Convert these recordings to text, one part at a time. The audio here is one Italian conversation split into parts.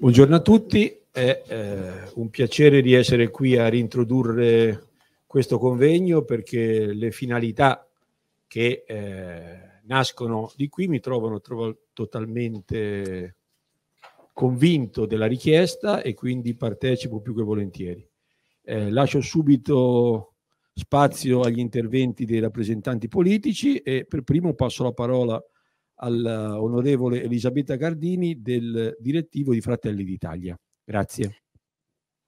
Buongiorno a tutti, è eh, un piacere di essere qui a rintrodurre questo convegno perché le finalità che eh, nascono di qui mi trovano trovo, totalmente convinto della richiesta e quindi partecipo più che volentieri. Eh, lascio subito spazio agli interventi dei rappresentanti politici e per primo passo la parola a all'onorevole eh, Elisabetta Gardini del direttivo di Fratelli d'Italia. Grazie.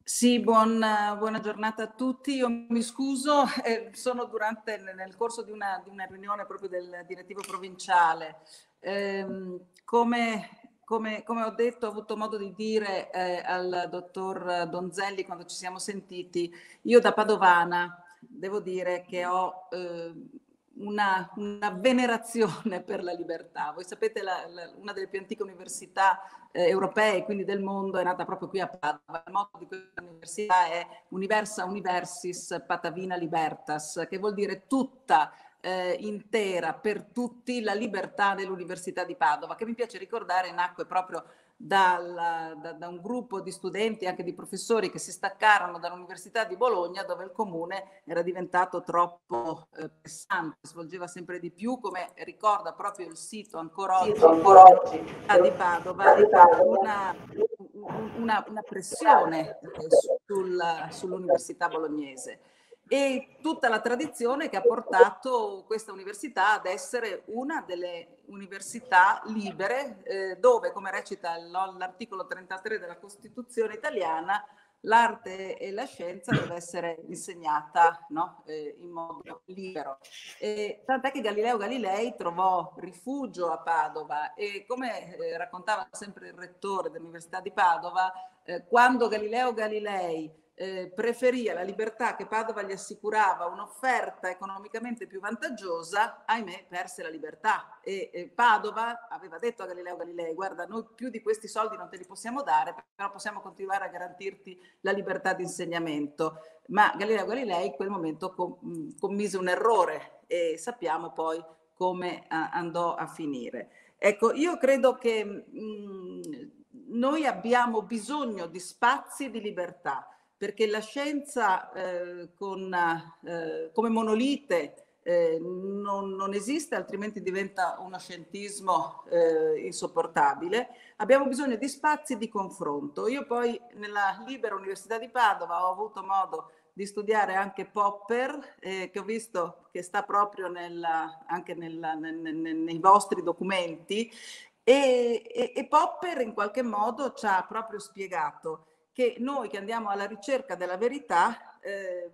Sì, buona, buona, giornata a tutti. Io mi scuso, eh, sono durante, nel corso di una, di una, riunione proprio del direttivo provinciale. Eh, come, come, come, ho detto, ho avuto modo di dire eh, al dottor Donzelli quando ci siamo sentiti, io da Padovana devo dire che ho eh, una, una, venerazione per la libertà. Voi sapete, la, la, una delle più antiche università eh, europee, quindi del mondo, è nata proprio qui a Padova. Il motto di questa università è Universa Universis Patavina Libertas, che vuol dire tutta eh, intera per tutti la libertà dell'Università di Padova, che mi piace ricordare nacque proprio dal, da, da, un gruppo di studenti, anche di professori che si staccarono dall'Università di Bologna dove il comune era diventato troppo eh, pesante, svolgeva sempre di più, come ricorda proprio il sito ancora oggi, sì, ancora oggi. di Padova, una, una, una pressione eh, sul, sull'Università bolognese e tutta la tradizione che ha portato questa università ad essere una delle università libere eh, dove, come recita l'articolo 33 della Costituzione italiana, l'arte e la scienza deve essere insegnata no? eh, in modo libero. E, tant'è che Galileo Galilei trovò rifugio a Padova e come eh, raccontava sempre il rettore dell'Università di Padova, eh, quando Galileo Galilei eh, preferì alla libertà che Padova gli assicurava un'offerta economicamente più vantaggiosa, ahimè perse la libertà e eh, Padova aveva detto a Galileo Galilei guarda noi più di questi soldi non te li possiamo dare però possiamo continuare a garantirti la libertà di insegnamento ma Galileo Galilei in quel momento com- mm, commise un errore e sappiamo poi come a- eh, andò a finire. Ecco, io credo che mh, mm, noi abbiamo bisogno di spazi di libertà perché la scienza eh, con, eh, come monolite eh, non, non, esiste, altrimenti diventa uno scientismo eh, insopportabile. Abbiamo bisogno di spazi di confronto. Io poi nella Libera Università di Padova ho avuto modo di studiare anche Popper, eh, che ho visto che sta proprio nella, anche nella, ne, ne, nei vostri documenti, e, e, e Popper in qualche modo ci ha proprio spiegato che noi che andiamo alla ricerca della verità eh,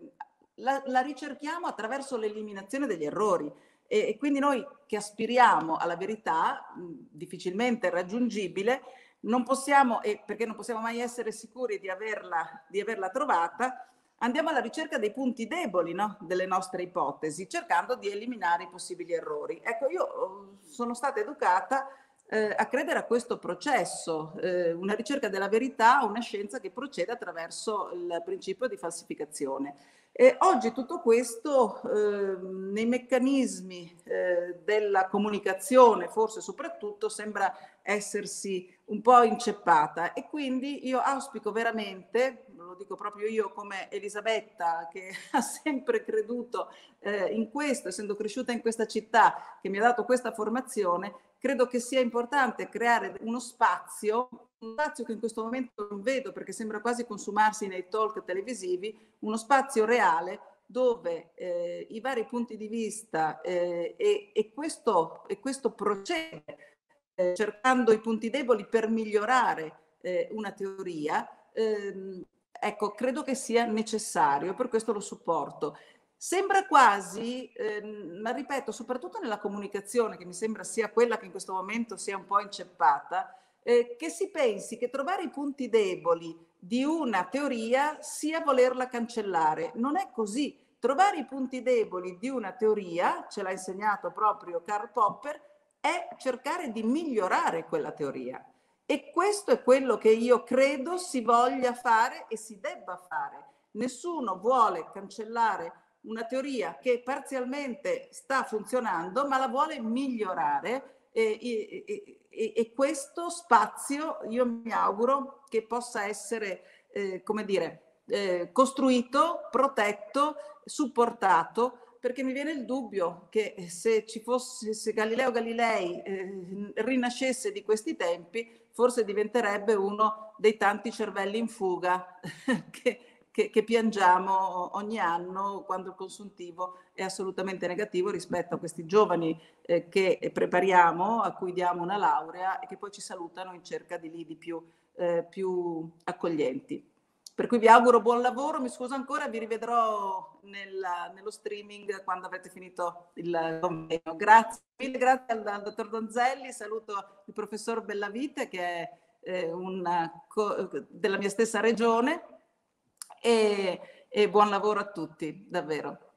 la, la, ricerchiamo attraverso l'eliminazione degli errori e, e quindi noi che aspiriamo alla verità mh, difficilmente raggiungibile non possiamo, e perché non possiamo mai essere sicuri di averla, di averla trovata, andiamo alla ricerca dei punti deboli no? delle nostre ipotesi, cercando di eliminare i possibili errori. Ecco, io oh, sono stata educata eh, a credere a questo processo, eh, una ricerca della verità, una scienza che procede attraverso il principio di falsificazione. E oggi tutto questo eh, nei meccanismi eh, della comunicazione, forse soprattutto, sembra essersi un po' inceppata e quindi io auspico veramente lo dico proprio io come Elisabetta che ha sempre creduto eh, in questo, essendo cresciuta in questa città che mi ha dato questa formazione, credo che sia importante creare uno spazio, un spazio che in questo momento non vedo perché sembra quasi consumarsi nei talk televisivi, uno spazio reale dove eh, i vari punti di vista eh, e, e, questo, e questo procedere eh, cercando i punti deboli per migliorare eh, una teoria, ehm, Ecco, credo che sia necessario, per questo lo supporto. Sembra quasi, eh, ma ripeto, soprattutto nella comunicazione, che mi sembra sia quella che in questo momento sia un po' inceppata, eh, che si pensi che trovare i punti deboli di una teoria sia volerla cancellare. Non è così. Trovare i punti deboli di una teoria, ce l'ha insegnato proprio Karl Popper, è cercare di migliorare quella teoria. E questo è quello che io credo si voglia fare e si debba fare. Nessuno vuole cancellare una teoria che parzialmente sta funzionando, ma la vuole migliorare e, e, e, e questo spazio io mi auguro che possa essere, eh, come dire, eh, costruito, protetto, supportato perché mi viene il dubbio che se, fosse, se Galileo Galilei eh, rinascesse di questi tempi, forse diventerebbe uno dei tanti cervelli in fuga che, che, che, piangiamo ogni anno quando il consuntivo è assolutamente negativo rispetto a questi giovani eh, che prepariamo, a cui diamo una laurea e che poi ci salutano in cerca di lì di più, eh, più accoglienti. Per cui vi auguro buon lavoro, mi scuso ancora, vi rivedrò nel, nello streaming quando avrete finito il convegno. Grazie mille, grazie al, al dottor Donzelli, saluto il professor Bellavite che è eh, una, co, della mia stessa regione e, e buon lavoro a tutti, davvero.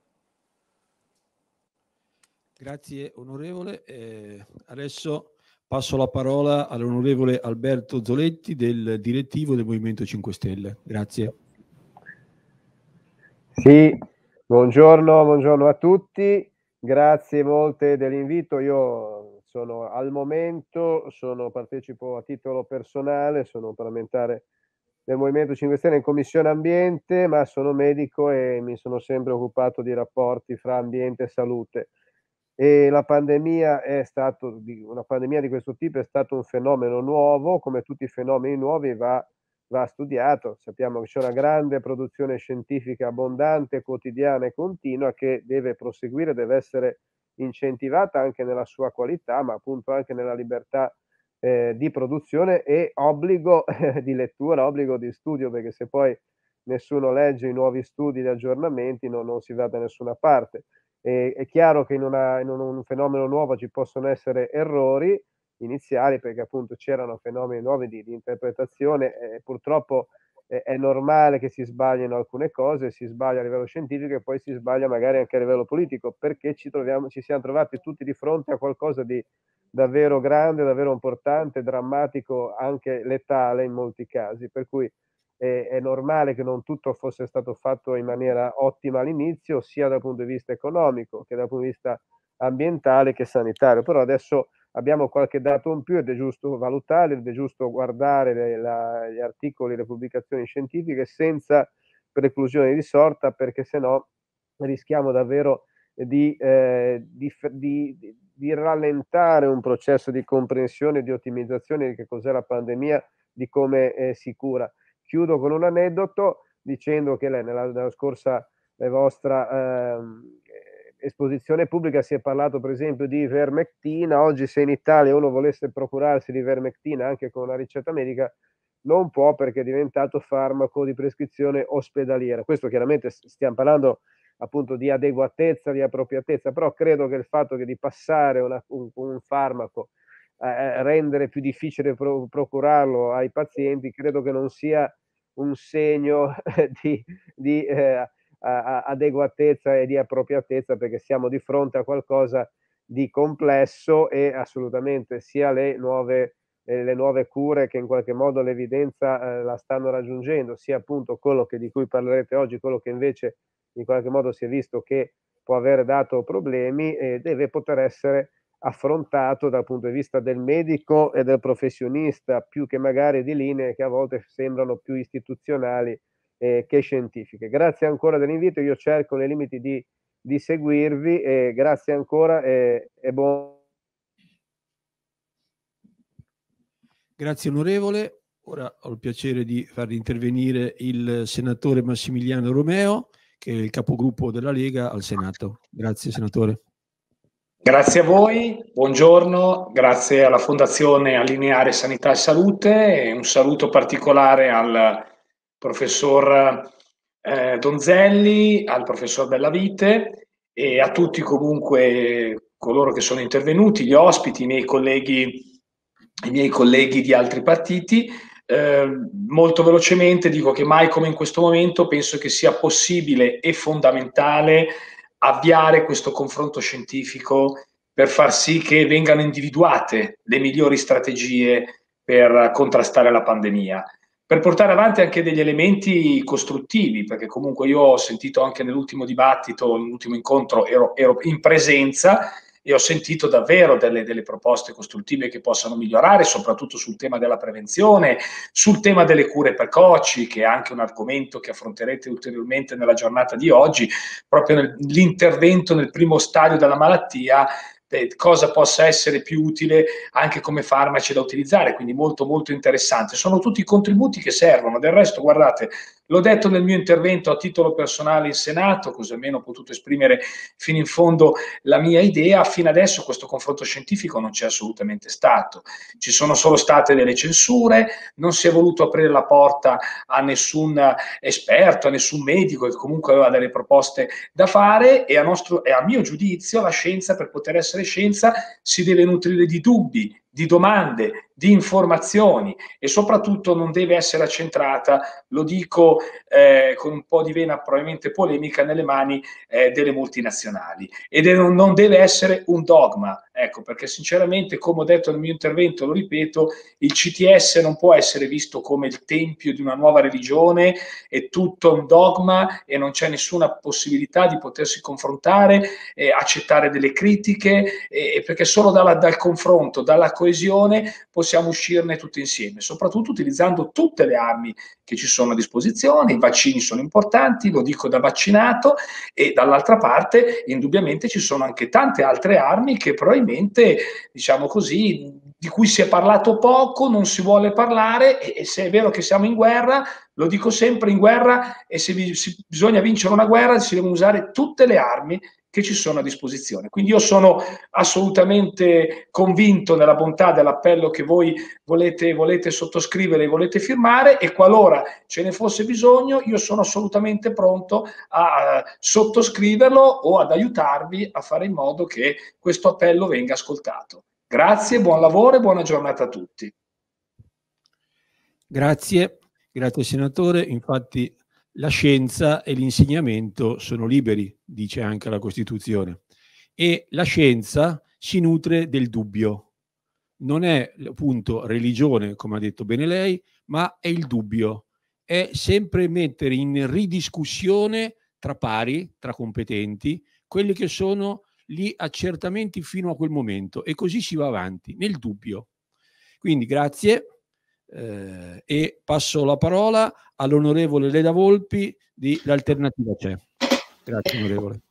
Grazie onorevole. Eh, adesso Passo la parola all'onorevole Alberto Zoletti del direttivo del Movimento 5 Stelle. Grazie. Sì, buongiorno, buongiorno a tutti. Grazie molte dell'invito. Io sono al momento, sono, partecipo a titolo personale, sono un parlamentare del Movimento 5 Stelle in Commissione Ambiente, ma sono medico e mi sono sempre occupato di rapporti fra ambiente e salute e la pandemia è stato una pandemia di questo tipo è stato un fenomeno nuovo, come tutti i fenomeni nuovi va, va studiato. Sappiamo che c'è una grande produzione scientifica abbondante, quotidiana e continua che deve proseguire, deve essere incentivata anche nella sua qualità, ma appunto anche nella libertà eh, di produzione e obbligo di lettura, obbligo di studio, perché se poi nessuno legge i nuovi studi, gli aggiornamenti, no, non si va da nessuna parte. E, è chiaro che in, una, in un, un, fenomeno nuovo ci possono essere errori iniziali perché appunto c'erano fenomeni nuovi di, di interpretazione e purtroppo è, eh, è normale che si sbaglino alcune cose, si sbaglia a livello scientifico e poi si sbaglia magari anche a livello politico perché ci, troviamo, ci siamo trovati tutti di fronte a qualcosa di davvero grande, davvero importante, drammatico, anche letale in molti casi. Per cui è, è normale che non tutto fosse stato fatto in maniera ottima all'inizio, sia dal punto di vista economico che dal punto di vista ambientale che sanitario, però adesso abbiamo qualche dato in più ed è giusto valutarli, ed è giusto guardare le, la, gli articoli, le pubblicazioni scientifiche senza preclusione di sorta perché se no rischiamo davvero di, eh, di, di, di, rallentare un processo di comprensione, di ottimizzazione di che cos'è la pandemia, di come eh, si cura. Chiudo con un aneddoto dicendo che lei, nella, nella scorsa eh, vostra ehm, eh, esposizione pubblica si è parlato per esempio di vermectina, oggi se in Italia uno volesse procurarsi di vermectina anche con una ricetta medica non può perché è diventato farmaco di prescrizione ospedaliera. Questo chiaramente stiamo parlando appunto di adeguatezza, di appropriatezza, però credo che il fatto che di passare una, un, un, farmaco eh, eh rendere più difficile pro, procurarlo ai pazienti, credo che non sia un segno di, di eh, adeguatezza e di appropriatezza perché siamo di fronte a qualcosa di complesso e assolutamente sia le nuove, eh, le nuove cure che in qualche modo l'evidenza eh, la stanno raggiungendo, sia appunto quello che, di cui parlerete oggi, quello che invece in qualche modo si è visto che può avere dato problemi, eh, deve poter essere affrontato dal punto di vista del medico e del professionista, più che magari di linee che a volte sembrano più istituzionali eh, che scientifiche. Grazie ancora dell'invito, io cerco nei limiti di, di seguirvi e grazie ancora e, e buon... Grazie onorevole, ora ho il piacere di far intervenire il senatore Massimiliano Romeo, che è il capogruppo della Lega al Senato. Grazie senatore. Grazie a voi, buongiorno, grazie alla Fondazione Allineare Sanità e Salute e un saluto particolare al professor eh, Donzelli, al professor Bellavite e a tutti comunque coloro che sono intervenuti, gli ospiti, i miei colleghi, i miei colleghi di altri partiti. Eh, molto velocemente dico che mai come in questo momento penso che sia possibile e fondamentale avviare questo confronto scientifico per far sì che vengano individuate le migliori strategie per contrastare la pandemia, per portare avanti anche degli elementi costruttivi, perché comunque io ho sentito anche nell'ultimo dibattito, nell'ultimo incontro, ero, ero in presenza e ho sentito davvero delle, delle proposte costruttive che possano migliorare, soprattutto sul tema della prevenzione, sul tema delle cure precoci, che è anche un argomento che affronterete ulteriormente nella giornata di oggi, proprio nell'intervento nel primo stadio della malattia eh, cosa possa essere più utile anche come farmaci da utilizzare, quindi molto molto interessante. Sono tutti contributi che servono, del resto guardate, L'ho detto nel mio intervento a titolo personale in Senato, così almeno ho potuto esprimere fino in fondo la mia idea. Fino adesso questo confronto scientifico non c'è assolutamente stato. Ci sono solo state delle censure, non si è voluto aprire la porta a nessun esperto, a nessun medico che comunque aveva delle proposte da fare e a, nostro, e a mio giudizio la scienza per poter essere scienza si deve nutrire di dubbi, di domande, di informazioni e soprattutto non deve essere accentrata, lo dico eh, con un po' di vena probabilmente polemica, nelle mani eh, delle multinazionali ed è, non deve essere un dogma, ecco perché sinceramente come ho detto nel mio intervento, lo ripeto, il CTS non può essere visto come il tempio di una nuova religione, è tutto un dogma e non c'è nessuna possibilità di potersi confrontare, eh, accettare delle critiche, perché solo dalla, dal confronto, dalla coesione possiamo possiamo uscirne tutti insieme, soprattutto utilizzando tutte le armi che ci sono a disposizione, i vaccini sono importanti, lo dico da vaccinato e dall'altra parte indubbiamente ci sono anche tante altre armi che probabilmente, diciamo così, di cui si è parlato poco, non si vuole parlare e, se è vero che siamo in guerra, lo dico sempre in guerra e se bisogna vincere una guerra si devono usare tutte le armi che ci sono a disposizione. Quindi io sono assolutamente convinto della bontà dell'appello che voi volete, volete sottoscrivere e volete firmare e qualora ce ne fosse bisogno io sono assolutamente pronto a sottoscriverlo o ad aiutarvi a fare in modo che questo appello venga ascoltato. Grazie, buon lavoro e buona giornata a tutti. Grazie, grazie senatore. Infatti la scienza e l'insegnamento sono liberi, dice anche la Costituzione, e la scienza si nutre del dubbio. Non è appunto religione, come ha detto bene lei, ma è il dubbio. È sempre mettere in ridiscussione tra pari, tra competenti, quelli che sono gli accertamenti fino a quel momento e così si va avanti nel dubbio. Quindi grazie eh, e passo la parola all'onorevole Leda Volpi di L'Alternativa C'è. Grazie onorevole.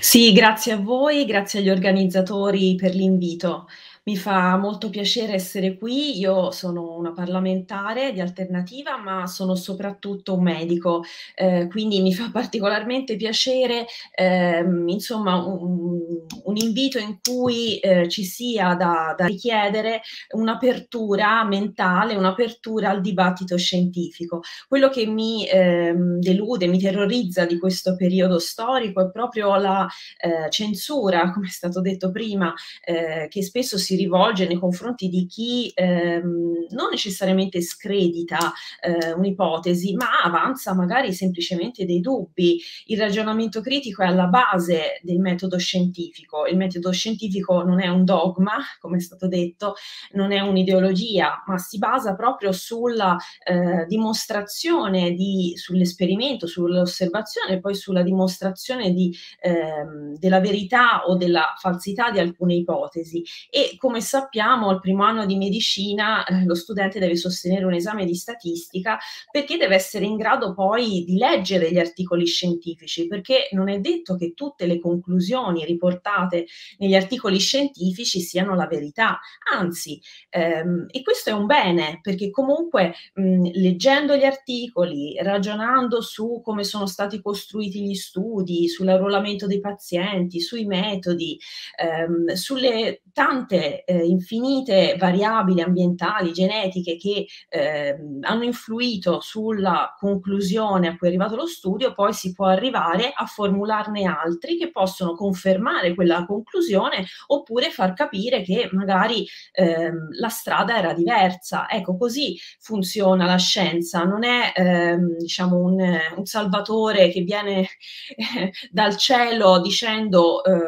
Sì, grazie a voi, grazie agli organizzatori per l'invito. Mi fa molto piacere essere qui. Io sono una parlamentare di alternativa, ma sono soprattutto un medico, eh, quindi mi fa particolarmente piacere ehm, insomma, un, un, invito in cui eh, ci sia da, da richiedere un'apertura mentale, un'apertura al dibattito scientifico. Quello che mi ehm, delude, mi terrorizza di questo periodo storico è proprio la eh, censura, come è stato detto prima, eh, che spesso si si rivolge nei confronti di chi ehm, non necessariamente scredita eh, un'ipotesi, ma avanza magari semplicemente dei dubbi. Il ragionamento critico è alla base del metodo scientifico. Il metodo scientifico non è un dogma, come è stato detto, non è un'ideologia, ma si basa proprio sulla eh, dimostrazione, di, sull'esperimento, sull'osservazione e poi sulla dimostrazione di, ehm, della verità o della falsità di alcune ipotesi. E come sappiamo, al primo anno di medicina eh, lo studente deve sostenere un esame di statistica perché deve essere in grado poi di leggere gli articoli scientifici, perché non è detto che tutte le conclusioni riportate negli articoli scientifici siano la verità, anzi, ehm, e questo è un bene, perché comunque mh, leggendo gli articoli, ragionando su come sono stati costruiti gli studi, sull'arruolamento dei pazienti, sui metodi, ehm, sulle tante eh, infinite variabili ambientali, genetiche che eh, hanno influito sulla conclusione a cui è arrivato lo studio, poi si può arrivare a formularne altri che possono confermare quella conclusione oppure far capire che magari eh, la strada era diversa. Ecco, così funziona la scienza, non è ehm, diciamo un, un, salvatore che viene dal cielo dicendo Eh,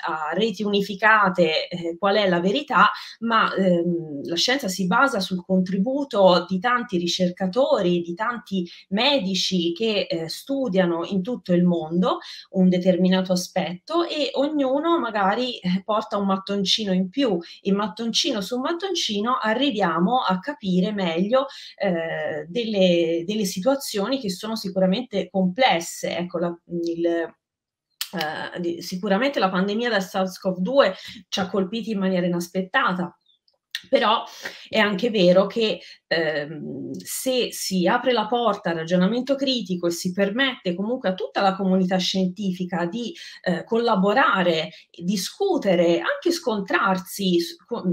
a reti unificate eh, qual è la verità, ma ehm, la scienza si basa sul contributo di tanti ricercatori, di tanti medici che eh, studiano in tutto il mondo un determinato aspetto e ognuno magari eh, porta un mattoncino in più e mattoncino su mattoncino arriviamo a capire meglio eh, delle, delle situazioni che sono sicuramente complesse. Ecco, la, il, eh, sicuramente la pandemia del SARS-CoV-2 ci ha colpiti in maniera inaspettata, però è anche vero che ehm, se si apre la porta al ragionamento critico e si permette comunque a tutta la comunità scientifica di eh, collaborare, discutere, anche scontrarsi, con,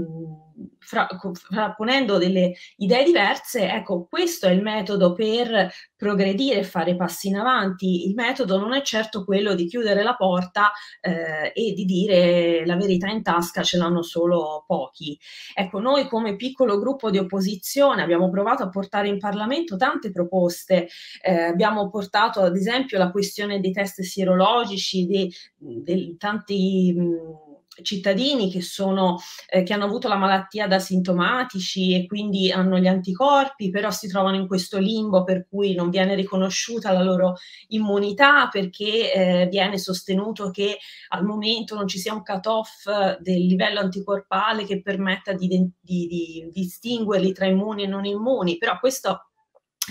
frapponendo delle idee diverse, ecco, questo è il metodo per progredire e fare passi in avanti. Il metodo non è certo quello di chiudere la porta eh, e di dire la verità in tasca ce l'hanno solo pochi. Ecco, noi come piccolo gruppo di opposizione abbiamo provato a portare in Parlamento tante proposte. Eh, abbiamo portato ad esempio la questione dei test sierologici, dei, dei tanti mh, cittadini che, sono, eh, che hanno avuto la malattia da sintomatici e quindi hanno gli anticorpi, però si trovano in questo limbo per cui non viene riconosciuta la loro immunità perché eh, viene sostenuto che al momento non ci sia un cut-off del livello anticorpale che permetta di, di, di distinguerli tra immuni e non immuni, però questo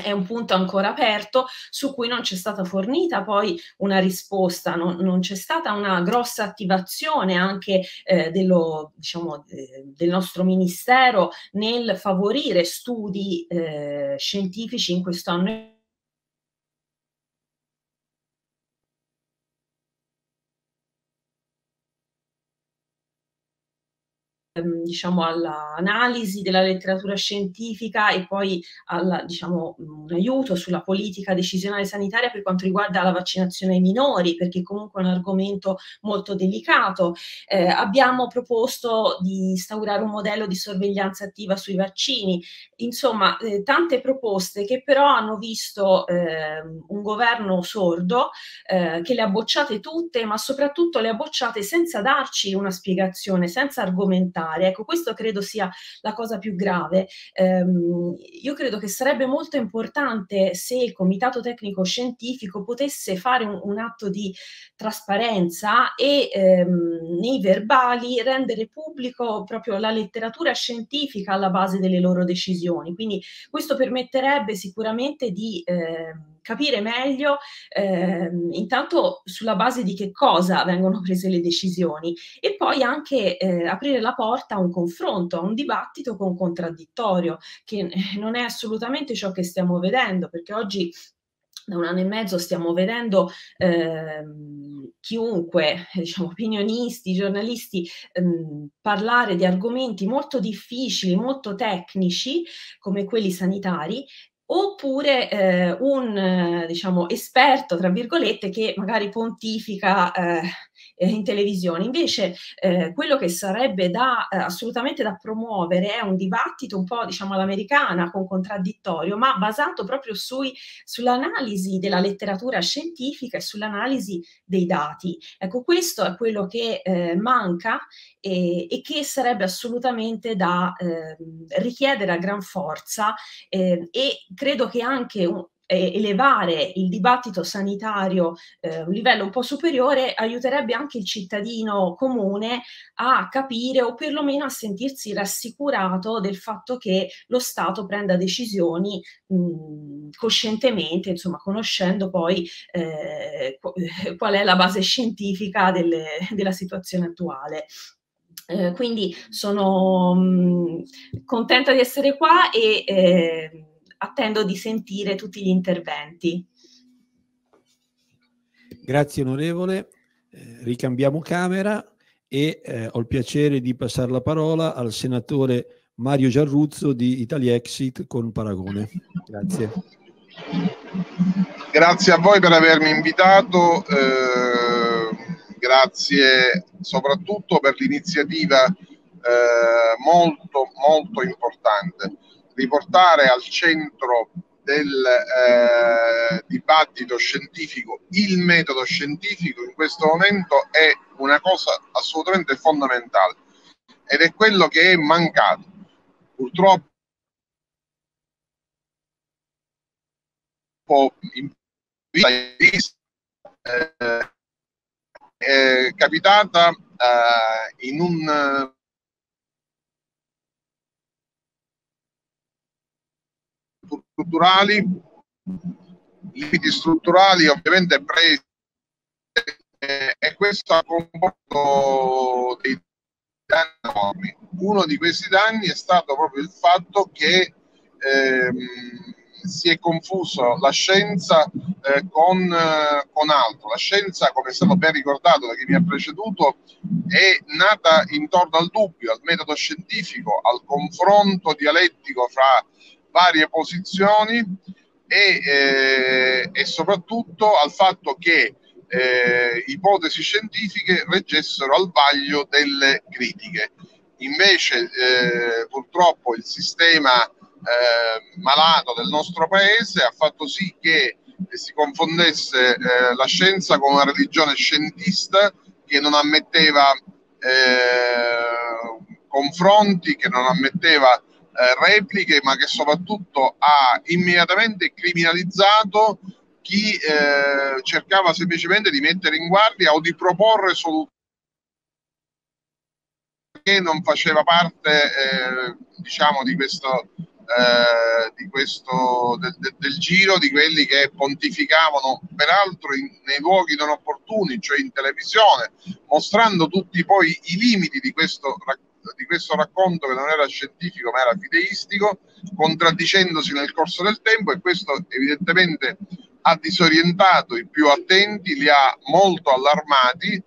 è un punto ancora aperto su cui non c'è stata fornita poi una risposta, non, non c'è stata una grossa attivazione anche eh, dello, diciamo, eh, del nostro ministero nel favorire studi eh, scientifici in questo anno Ehm, diciamo, all'analisi della letteratura scientifica e poi alla, diciamo, un aiuto sulla politica decisionale sanitaria per quanto riguarda la vaccinazione ai minori, perché comunque è un argomento molto delicato. Eh, abbiamo proposto di instaurare un modello di sorveglianza attiva sui vaccini, insomma eh, tante proposte che però hanno visto eh, un governo sordo eh, che le ha bocciate tutte, ma soprattutto le ha bocciate senza darci una spiegazione, senza argomentare fare. Ecco, questo credo sia la cosa più grave. Ehm, io credo che sarebbe molto importante se il comitato tecnico scientifico potesse fare un, un atto di trasparenza e ehm, nei verbali rendere pubblico proprio la letteratura scientifica alla base delle loro decisioni. Quindi questo permetterebbe sicuramente di... Ehm, capire meglio eh, intanto sulla base di che cosa vengono prese le decisioni e poi anche eh, aprire la porta a un confronto, a un dibattito con contraddittorio, che eh, non è assolutamente ciò che stiamo vedendo, perché oggi da un anno e mezzo stiamo vedendo ehm, chiunque, eh, diciamo, opinionisti, giornalisti, ehm, parlare di argomenti molto difficili, molto tecnici, come quelli sanitari, oppure eh, un eh, diciamo, esperto, tra virgolette, che magari pontifica eh, eh, in televisione. Invece eh, quello che sarebbe da, eh, assolutamente da promuovere è un dibattito un po' diciamo all'americana con contraddittorio, ma basato proprio sui, sull'analisi della letteratura scientifica e sull'analisi dei dati. Ecco, questo è quello che eh, manca e, e, che sarebbe assolutamente da ehm, richiedere a gran forza eh, e credo che anche un, eh, elevare il dibattito sanitario eh, a un livello un po' superiore aiuterebbe anche il cittadino comune a capire o perlomeno a sentirsi rassicurato del fatto che lo Stato prenda decisioni mh, coscientemente, insomma conoscendo poi eh, qual è la base scientifica delle, della situazione attuale. Eh, quindi sono mh, contenta di essere qua e eh, attendo di sentire tutti gli interventi. Grazie onorevole, eh, ricambiamo camera e eh, ho il piacere di passare la parola al senatore Mario Giarruzzo di Italiexit con Paragone. Grazie. Grazie a voi per avermi invitato, eh, grazie soprattutto per l'iniziativa eh, molto molto importante riportare al centro del eh, dibattito scientifico il metodo scientifico in questo momento è una cosa assolutamente fondamentale ed è quello che è mancato purtroppo in vita eh, è capitata eh, in un strutturali, limiti strutturali ovviamente presi e questo ha comportato dei danni enormi. Uno di questi danni è stato proprio il fatto che ehm, si è confuso la scienza eh, con, eh, con, altro. La scienza, come è stato ben ricordato da chi mi ha preceduto, è nata intorno al dubbio, al metodo scientifico, al confronto dialettico fra varie posizioni e, eh, e soprattutto al fatto che eh, ipotesi scientifiche reggessero al vaglio delle critiche. Invece eh, purtroppo il sistema eh, malato del nostro paese ha fatto sì che si confondesse eh, la scienza con una religione scientista che non ammetteva eh, confronti, che non ammetteva eh, repliche, ma che soprattutto ha immediatamente criminalizzato chi eh, cercava semplicemente di mettere in guardia o di proporre soluzioni che non faceva parte eh, diciamo di questo, eh, di questo de, de, del giro di quelli che pontificavano peraltro in, nei luoghi non opportuni, cioè in televisione, mostrando tutti poi i limiti di questo racconto di questo racconto che non era scientifico ma era fideistico, contraddicendosi nel corso del tempo e questo evidentemente ha disorientato i più attenti, li ha molto allarmati,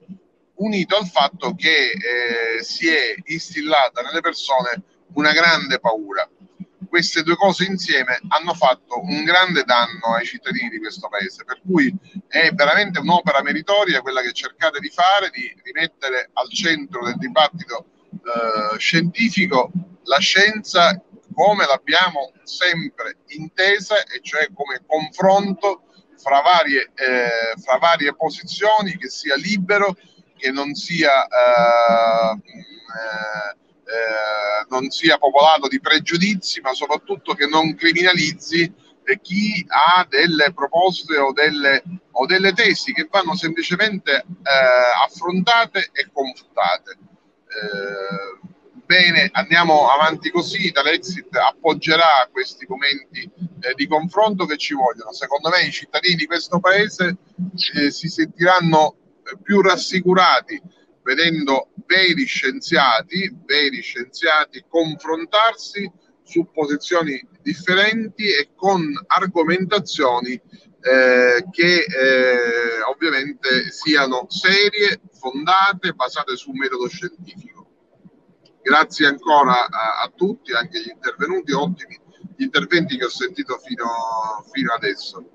unito al fatto che eh, si è instillata nelle persone una grande paura. Queste due cose insieme hanno fatto un grande danno ai cittadini di questo paese, per cui è veramente un'opera meritoria quella che cercate di fare, di rimettere al centro del dibattito eh, scientifico la scienza come l'abbiamo sempre intesa, e cioè come confronto fra varie, eh, fra varie posizioni, che sia libero, che non sia, eh, eh, non sia popolato di pregiudizi, ma soprattutto che non criminalizzi eh, chi ha delle proposte o delle, o delle tesi che vanno semplicemente eh, affrontate e confutate eh, bene, andiamo avanti così, Talexit appoggerà questi momenti eh, di confronto che ci vogliono. Secondo me i cittadini di questo paese eh, si sentiranno più rassicurati vedendo veri scienziati, veri scienziati confrontarsi su posizioni differenti e con argomentazioni eh, che eh, ovviamente siano serie, fondate, basate su un metodo scientifico. Grazie ancora a, a tutti, anche agli intervenuti, ottimi gli interventi che ho sentito fino, fino adesso.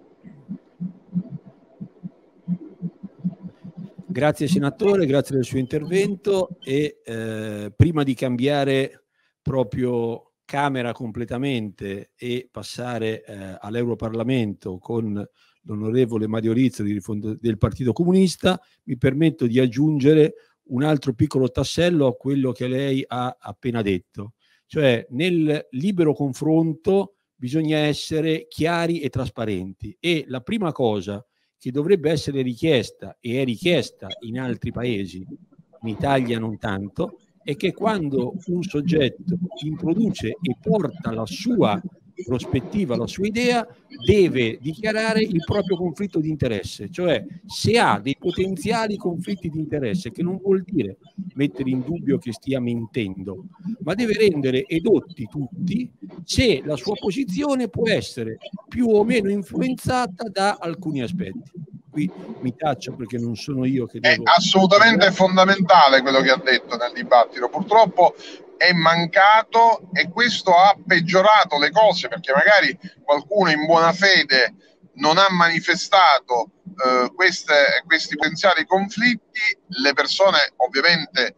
Grazie senatore, grazie del suo intervento e eh, prima di cambiare proprio Camera completamente e passare eh, all'Europarlamento con l'onorevole Mario Rizzo del Partito Comunista, mi permetto di aggiungere un altro piccolo tassello a quello che lei ha appena detto, cioè nel libero confronto bisogna essere chiari e trasparenti e la prima cosa che dovrebbe essere richiesta e è richiesta in altri paesi, in Italia non tanto, è che quando un soggetto introduce e porta la sua prospettiva, la sua idea, deve dichiarare il proprio conflitto di interesse, cioè se ha dei potenziali conflitti di interesse, che non vuol dire mettere in dubbio che stia mentendo, ma deve rendere edotti tutti se la sua posizione può essere più o meno influenzata da alcuni aspetti. Qui mi taccio perché non sono io che devo... È assolutamente fondamentale quello che ha detto nel dibattito. Purtroppo è mancato e questo ha peggiorato le cose perché magari qualcuno in buona fede non ha manifestato eh, queste, questi potenziali conflitti, le persone ovviamente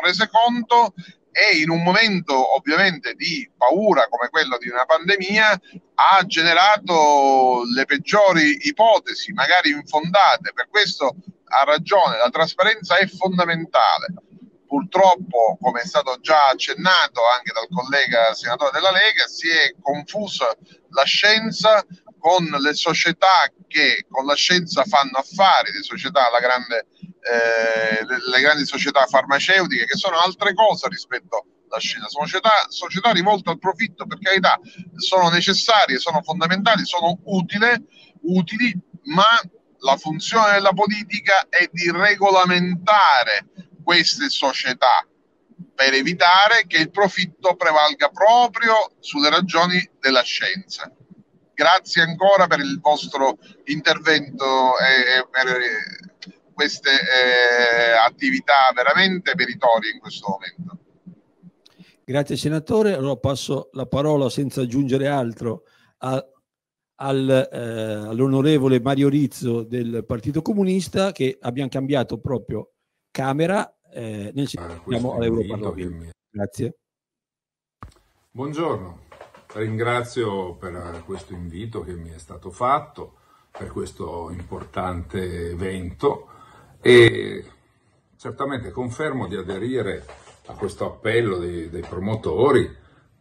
rese conto e in un momento ovviamente di paura come quello di una pandemia ha generato le peggiori ipotesi, magari infondate. Per questo ha ragione, la trasparenza è fondamentale purtroppo, come è stato già accennato anche dal collega senatore della Lega, si è confusa la scienza con le società che con la scienza fanno affari, le, società, grande, eh, le, le grandi società farmaceutiche, che sono altre cose rispetto alla scienza, sono società, società rivolte al profitto, per carità, sono necessarie, sono fondamentali, sono utile, utili, ma la funzione della politica è di regolamentare queste società per evitare che il profitto prevalga proprio sulle ragioni della scienza. Grazie ancora per il vostro intervento e per eh, queste eh, attività veramente meritorie in questo momento. Grazie senatore, allora passo la parola senza aggiungere altro a, al, eh, all'onorevole Mario Rizzo del Partito Comunista che abbiamo cambiato proprio Camera eh, noi ci vediamo ah, all'Europarlamento. Grazie. Buongiorno, ringrazio per eh, questo invito che mi è stato fatto, per questo importante evento e certamente confermo di aderire a questo appello dei, dei promotori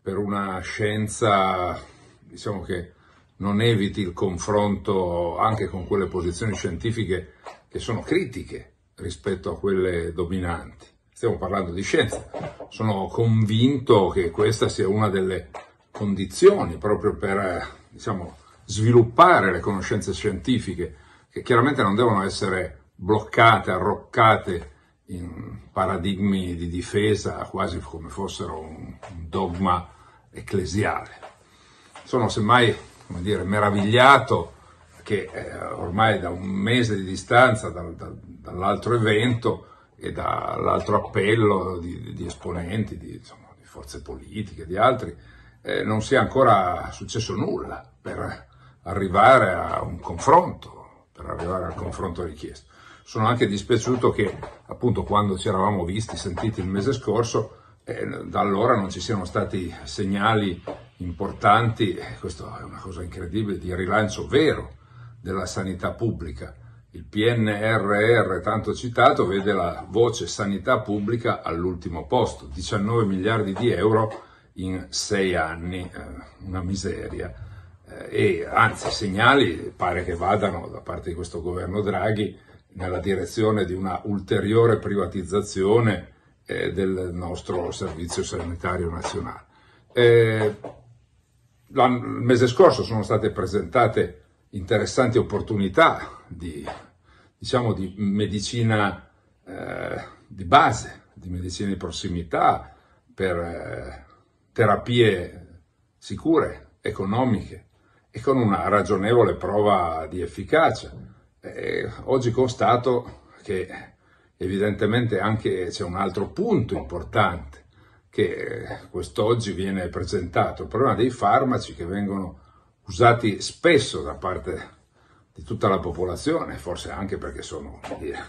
per una scienza diciamo che non eviti il confronto anche con quelle posizioni scientifiche che sono critiche rispetto a quelle dominanti. Stiamo parlando di scienza. Sono convinto che questa sia una delle condizioni proprio per eh, diciamo, sviluppare le conoscenze scientifiche, che chiaramente non devono essere bloccate, arroccate in paradigmi di difesa quasi come fossero un dogma ecclesiale. Sono semmai come dire, meravigliato che eh, ormai da un mese di distanza dal, dal, dall'altro evento e dall'altro appello di, di esponenti, di, insomma, di, forze politiche, di altri, eh, non sia ancora successo nulla per arrivare a un confronto, per arrivare al confronto richiesto. Sono anche dispiaciuto che appunto quando ci eravamo visti, sentiti il mese scorso, eh, da allora non ci siano stati segnali importanti, questa è una cosa incredibile, di rilancio vero della sanità pubblica il PNRR, tanto citato, vede la voce sanità pubblica all'ultimo posto, 19 miliardi di euro in sei anni, eh, una miseria. Eh, e anzi, segnali pare che vadano da parte di questo governo Draghi nella direzione di una ulteriore privatizzazione eh, del nostro servizio sanitario nazionale. il mese scorso sono state presentate interessanti opportunità di diciamo, di medicina eh, di base, di medicina di prossimità, per eh, terapie sicure, economiche e con una ragionevole prova di efficacia. E eh, oggi constato che evidentemente anche c'è un altro punto importante che eh, quest'oggi viene presentato, il problema dei farmaci che vengono usati spesso da parte di tutta la popolazione, forse anche perché sono dire,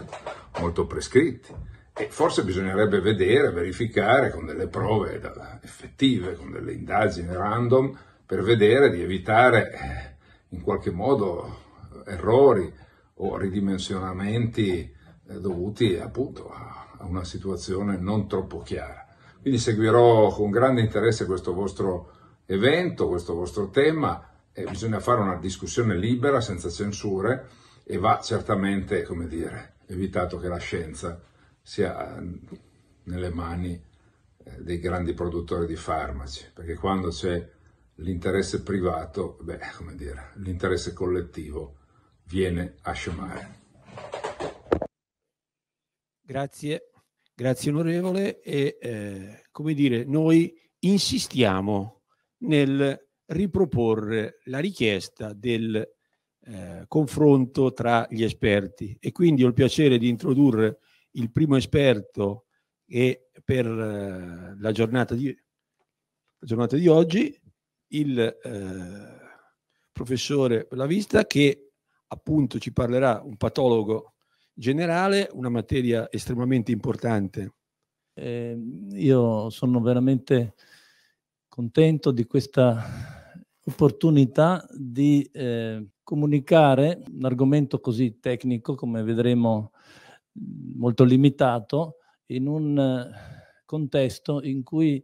eh, molto prescritti. E forse bisognerebbe vedere, verificare con delle prove eh, effettive, con delle indagini random, per vedere di evitare eh, in qualche modo errori o ridimensionamenti dovuti appunto a una situazione non troppo chiara. Quindi seguirò con grande interesse questo vostro evento, questo vostro tema eh, bisogna fare una discussione libera, senza censure, e va certamente, come dire, evitato che la scienza sia ehm, nelle mani eh, dei grandi produttori di farmaci, perché quando c'è l'interesse privato, beh, come dire, l'interesse collettivo viene a scemare. Grazie, grazie onorevole e eh, come dire, noi insistiamo nel riproporre la richiesta del eh, confronto tra gli esperti e quindi ho il piacere di introdurre il primo esperto e per eh, la, giornata di, la, giornata di, oggi, il eh, professore Vista che appunto ci parlerà un patologo generale, una materia estremamente importante. Eh, io sono veramente contento di questa opportunità di eh, comunicare un argomento così tecnico, come vedremo mm, molto limitato, in un eh, contesto in cui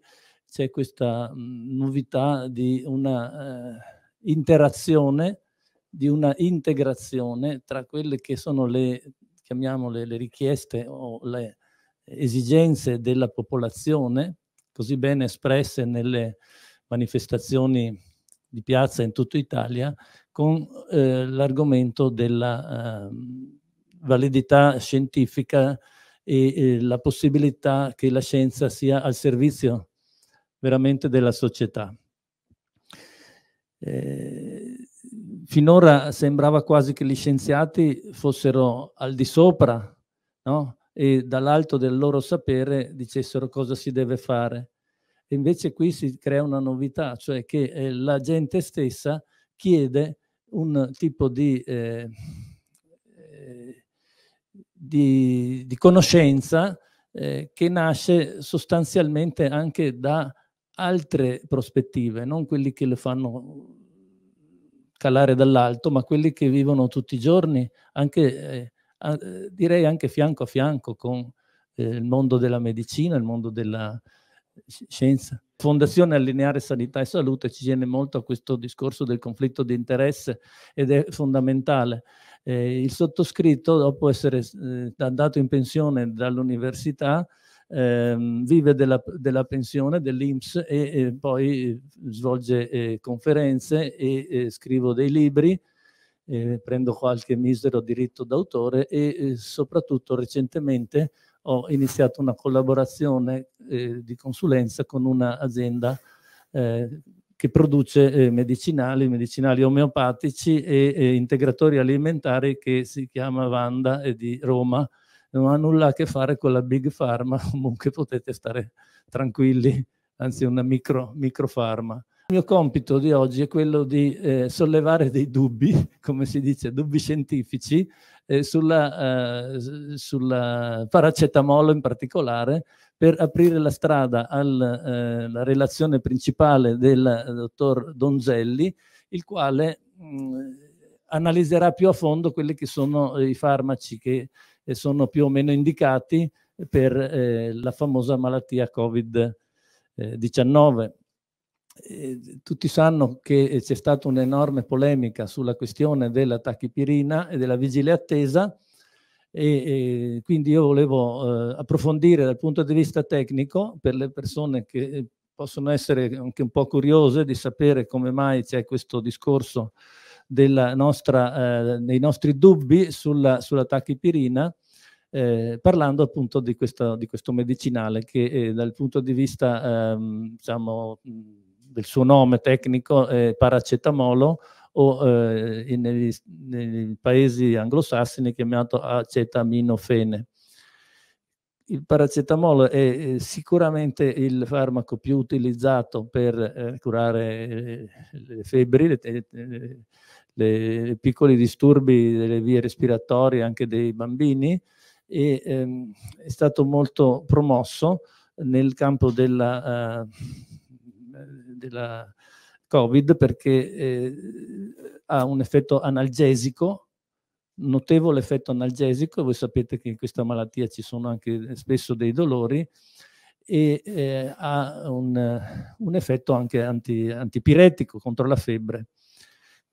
c'è questa mm, novità di una eh, interazione, di una integrazione tra quelle che sono le, chiamiamole, le richieste o le esigenze della popolazione, così bene espresse nelle manifestazioni di piazza in tutta Italia con eh, l'argomento della eh, validità scientifica e eh, la possibilità che la scienza sia al servizio veramente della società. Eh, finora sembrava quasi che gli scienziati fossero al di sopra no? e dall'alto del loro sapere dicessero cosa si deve fare. Invece qui si crea una novità, cioè che eh, la gente stessa chiede un tipo di, eh, eh, di, di conoscenza eh, che nasce sostanzialmente anche da altre prospettive, non quelli che le fanno calare dall'alto, ma quelli che vivono tutti i giorni, anche, eh, a, direi anche fianco a fianco con eh, il mondo della medicina, il mondo della, scienza. Fondazione Allineare Sanità e Salute ci tiene molto a questo discorso del conflitto di interesse ed è fondamentale. Eh, il sottoscritto, dopo essere eh, andato in pensione dall'università, ehm, vive della, della pensione dell'INPS e, e, poi eh, svolge eh, conferenze e scrivo dei libri. Eh, prendo qualche misero diritto d'autore e eh, soprattutto recentemente ho iniziato una collaborazione eh, di consulenza con un'azienda eh, che produce eh, medicinali, medicinali omeopatici e, e, integratori alimentari che si chiama Vanda e di Roma. Non ha nulla a che fare con la Big Pharma, comunque potete stare tranquilli, anzi una micro, microfarma. Il mio compito di oggi è quello di eh, sollevare dei dubbi, come si dice, dubbi scientifici, eh, sulla, eh, sulla, paracetamolo in particolare per aprire la strada alla eh, relazione principale del eh, dottor Donzelli, il quale mh, mm, analizzerà più a fondo quelli che sono i farmaci che eh, sono più o meno indicati per la famosa malattia Covid-19 eh, tutti sanno che eh, c'è stata un'enorme polemica sulla questione della tachipirina e della vigile attesa e, e eh, quindi io volevo eh, approfondire dal punto di vista tecnico per le persone che eh, possono essere anche un po' curiose di sapere come mai c'è questo discorso nostra, eh, dei nostri dubbi sulla, sulla tachipirina eh, parlando appunto di questo, di questo medicinale che eh, dal punto di vista ehm, diciamo, del suo nome tecnico è eh, paracetamolo o eh, negli, nei paesi anglosassoni è chiamato acetaminofene. Il paracetamolo è eh, sicuramente il farmaco più utilizzato per eh, curare eh, le febbri, le, eh, le, le, piccoli disturbi delle vie respiratorie anche dei bambini e ehm, è stato molto promosso nel campo della eh, della Covid perché eh, ha un effetto analgesico, notevole effetto analgesico, voi sapete che in questa malattia ci sono anche eh, spesso dei dolori, e eh, ha un, un, effetto anche anti, antipiretico contro la febbre.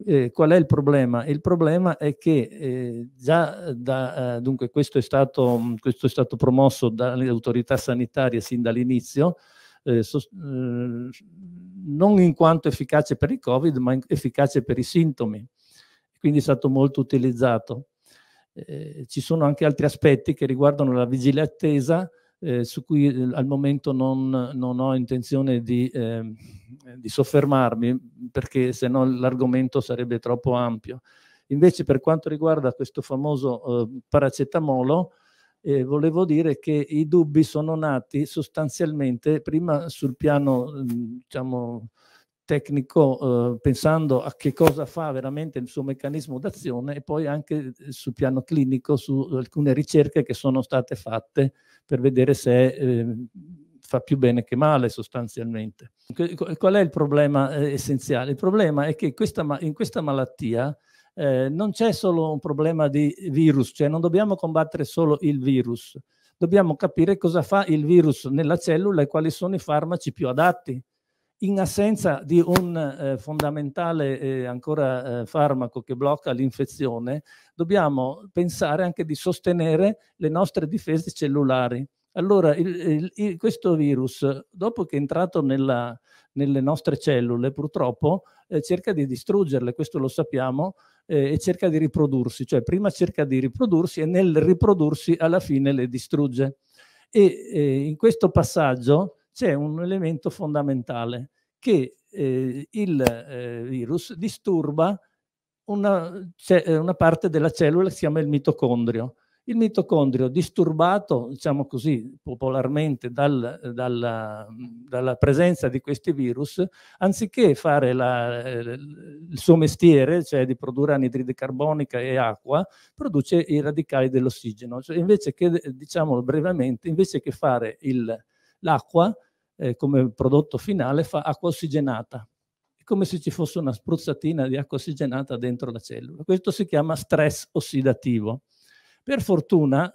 Eh, qual è il problema? Il problema è che eh, già da, eh, dunque questo è, stato, questo è stato promosso dalle autorità sanitarie sin dall'inizio, eh, so, eh, non in quanto efficace per il Covid, ma efficace per i sintomi. Quindi è stato molto utilizzato. Eh, ci sono anche altri aspetti che riguardano la vigilia attesa, eh, su cui eh, al momento non, non, ho intenzione di, ehm, di soffermarmi, perché se no l'argomento sarebbe troppo ampio. Invece per quanto riguarda questo famoso eh, paracetamolo, eh, volevo dire che i dubbi sono nati sostanzialmente prima sul piano mm, diciamo, tecnico, eh, pensando a che cosa fa veramente il suo meccanismo d'azione e poi anche eh, sul piano clinico, su alcune ricerche che sono state fatte per vedere se... Eh, fa più bene che male sostanzialmente. Qual è il problema eh, essenziale? Il problema è che questa, in questa malattia eh, non c'è solo un problema di virus, cioè non dobbiamo combattere solo il virus, dobbiamo capire cosa fa il virus nella cellula e quali sono i farmaci più adatti. In assenza di un eh, fondamentale eh, ancora eh, farmaco che blocca l'infezione, dobbiamo pensare anche di sostenere le nostre difese cellulari. Allora, il, il, il, questo virus, dopo che è entrato nella, nelle nostre cellule, purtroppo eh, cerca di distruggerle, questo lo sappiamo, eh, e cerca di riprodursi, cioè prima cerca di riprodursi e nel riprodursi alla fine le distrugge. E eh, in questo passaggio c'è un elemento fondamentale che eh, il eh, virus disturba una, eh, una parte della cellula che si chiama il mitocondrio il mitocondrio disturbato, diciamo così popolarmente, dal, dalla, dalla, presenza di questi virus, anziché fare la, il suo mestiere, cioè di produrre anidride carbonica e acqua, produce i radicali dell'ossigeno. Cioè invece che, diciamolo brevemente, invece che fare l'acqua eh, come prodotto finale, fa acqua ossigenata come se ci fosse una spruzzatina di acqua ossigenata dentro la cellula. Questo si chiama stress ossidativo. Per fortuna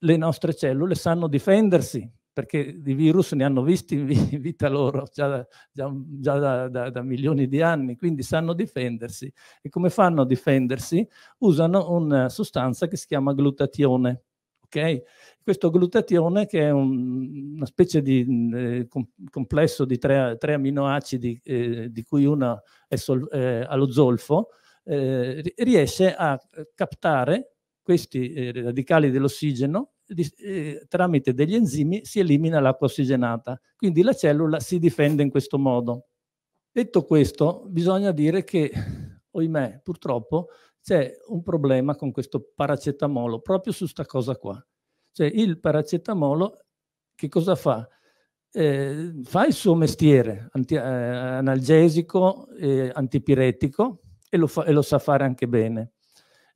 le nostre cellule sanno difendersi, perché i virus ne hanno visti in vita loro già, da, già, già da, da, da, milioni di anni, quindi sanno difendersi. E come fanno a difendersi? Usano una sostanza che si chiama glutatione. Okay? Questo glutatione, che è un, una specie di eh, complesso di tre, tre aminoacidi, eh, di cui uno è sol, eh, allo zolfo, eh, riesce a eh, captare questi eh, radicali dell'ossigeno eh, tramite degli enzimi si elimina l'acqua ossigenata. Quindi la cellula si difende in questo modo. Detto questo, bisogna dire che, oimè, purtroppo c'è un problema con questo paracetamolo, proprio su sta cosa qua. Cioè il paracetamolo che cosa fa? Eh, fa il suo mestiere anti, eh, analgesico e antipiretico e lo, fa, e lo sa fare anche bene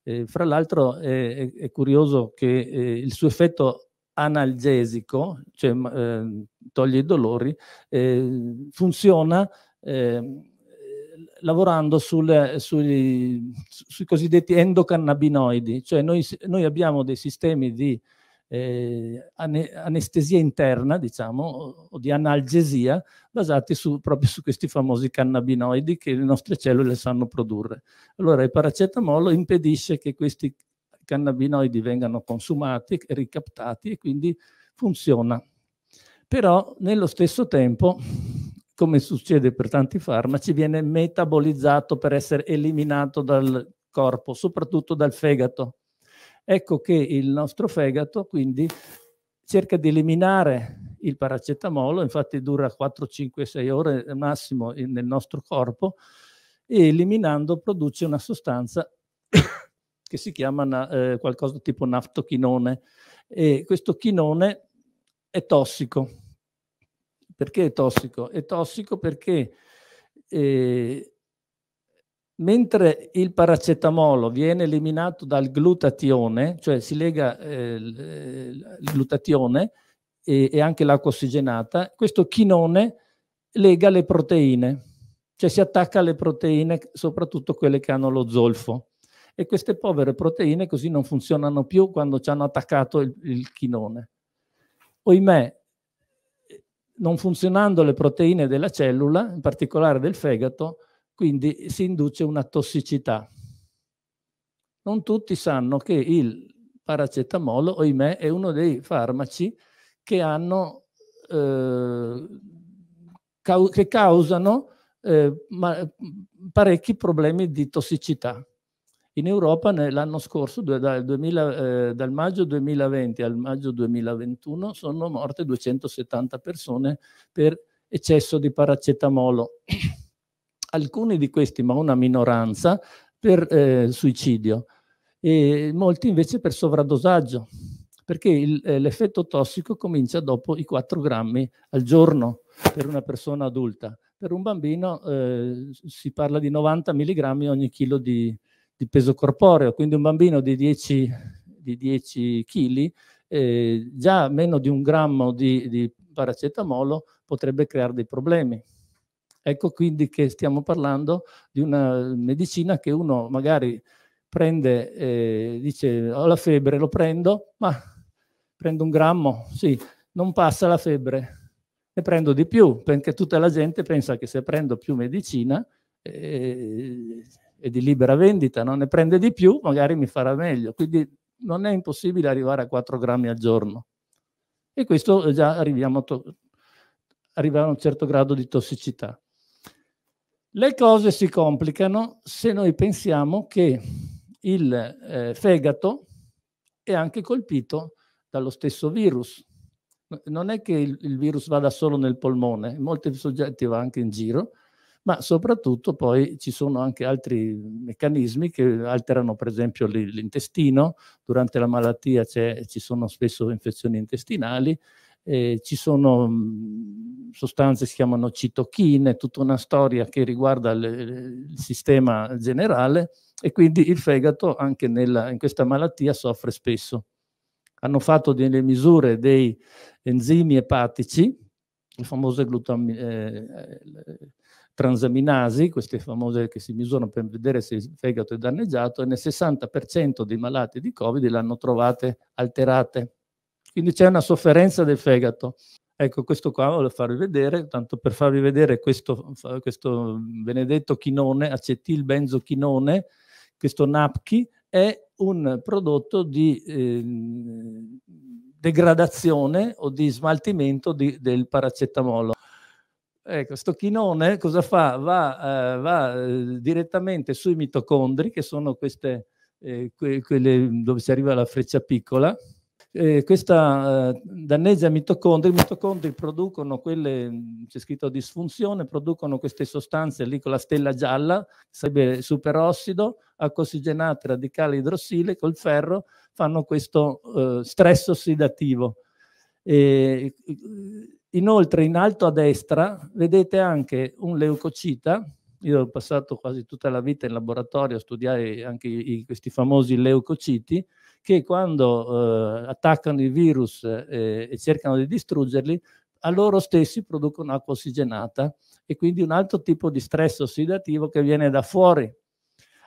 eh, fra l'altro è, è, curioso che eh, il suo effetto analgesico, cioè ehm, toglie i dolori, eh, funziona ehm, lavorando sul, sui, sui, cosiddetti endocannabinoidi, cioè noi, noi abbiamo dei sistemi di eh, anestesia interna, diciamo, o di analgesia, basati su, proprio su questi famosi cannabinoidi che le nostre cellule sanno produrre. Allora il paracetamolo impedisce che questi cannabinoidi vengano consumati, ricaptati e quindi funziona. Però nello stesso tempo, come succede per tanti farmaci, viene metabolizzato per essere eliminato dal corpo, soprattutto dal fegato. Ecco che il nostro fegato quindi cerca di eliminare il paracetamolo, infatti dura 4, 5, 6 ore massimo nel nostro corpo, e eliminando produce una sostanza che si chiama eh, qualcosa tipo naftochinone. E questo chinone è tossico. Perché è tossico? È tossico perché eh, Mentre il paracetamolo viene eliminato dal glutatione, cioè si lega eh, eh, il glutatione e, e anche l'acqua ossigenata, questo chinone lega le proteine, cioè si attacca alle proteine, soprattutto quelle che hanno lo zolfo. E queste povere proteine così non funzionano più quando ci hanno attaccato il, il chinone. Oimè, non funzionando le proteine della cellula, in particolare del fegato, quindi si induce una tossicità. Non tutti sanno che il paracetamolo, oimè, è uno dei farmaci che, hanno, eh, che causano eh, parecchi problemi di tossicità. In Europa l'anno scorso, dal, 2000, eh, dal, maggio 2020 al maggio 2021, sono morte 270 persone per eccesso di paracetamolo alcuni di questi, ma una minoranza, per eh, suicidio e molti invece per sovradosaggio, perché eh, l'effetto tossico comincia dopo i 4 grammi al giorno per una persona adulta. Per un bambino eh, si parla di 90 mg ogni chilo di, di, peso corporeo, quindi un bambino di 10, di 10 kg eh, già meno di un grammo di, di paracetamolo potrebbe creare dei problemi. Ecco quindi che stiamo parlando di una medicina che uno magari prende, eh, dice ho la febbre, lo prendo, ma prendo un grammo, sì, non passa la febbre, ne prendo di più, perché tutta la gente pensa che se prendo più medicina eh, è di libera vendita, no? ne prende di più, magari mi farà meglio. Quindi non è impossibile arrivare a 4 grammi al giorno. E questo eh, già arriviamo a, arriviamo a un certo grado di tossicità. Le cose si complicano se noi pensiamo che il eh, fegato è anche colpito dallo stesso virus. Non è che il, il virus vada solo nel polmone, in molti soggetti va anche in giro, ma soprattutto poi ci sono anche altri meccanismi che alterano per esempio l'intestino, durante la malattia ci sono spesso infezioni intestinali eh, ci sono mm, sostanze che si chiamano citochine, tutta una storia che riguarda le, il sistema generale e quindi il fegato anche nella, in questa malattia soffre spesso. Hanno fatto delle misure dei enzimi epatici, le famose glutaminasi, eh, eh, transaminasi, queste famose che si misurano per vedere se il fegato è danneggiato, e nel 60% dei malati di Covid l'hanno trovate alterate. Quindi c'è una sofferenza del fegato. Ecco, questo qua volevo farvi vedere, tanto per farvi vedere questo, questo benedetto chinone, acetilbenzochinone, questo napchi, è un prodotto di eh, degradazione o di smaltimento di, del paracetamolo. Ecco, sto chinone cosa fa? Va, eh, va eh, direttamente sui mitocondri, che sono queste, eh, que- quelle dove si arriva alla freccia piccola, eh, questa eh, danneggia mitocondri, i mitocondri producono quelle, mm, c'è scritto disfunzione, producono queste sostanze lì con la stella gialla, sarebbe superossido, acqua ossigenata, radicale idrossile, col ferro, fanno questo eh, stress ossidativo. E, eh, inoltre in alto a destra vedete anche un leucocita, io ho passato quasi tutta la vita in laboratorio, a studiare anche i, questi famosi leucociti, che quando eh, attaccano i virus eh, e cercano di distruggerli, a loro stessi producono acqua ossigenata e quindi un altro tipo di stress ossidativo che viene da fuori.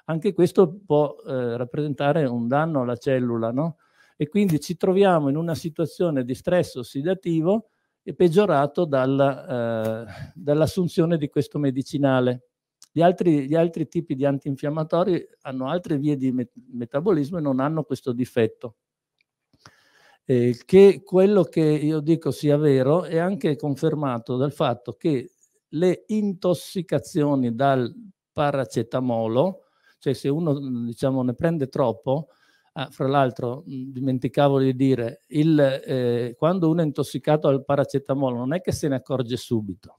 Anche questo può eh, rappresentare un danno alla cellula, no? E quindi ci troviamo in una situazione di stress ossidativo peggiorato dalla, eh, dall'assunzione di questo medicinale. Gli altri, gli altri tipi di antinfiammatori hanno altre vie di met metabolismo e non hanno questo difetto. Eh, che quello che io dico sia vero è anche confermato dal fatto che le intossicazioni dal paracetamolo, cioè se uno diciamo, ne prende troppo, ah, fra l'altro dimenticavo di dire, il, eh, quando uno è intossicato dal paracetamolo non è che se ne accorge subito,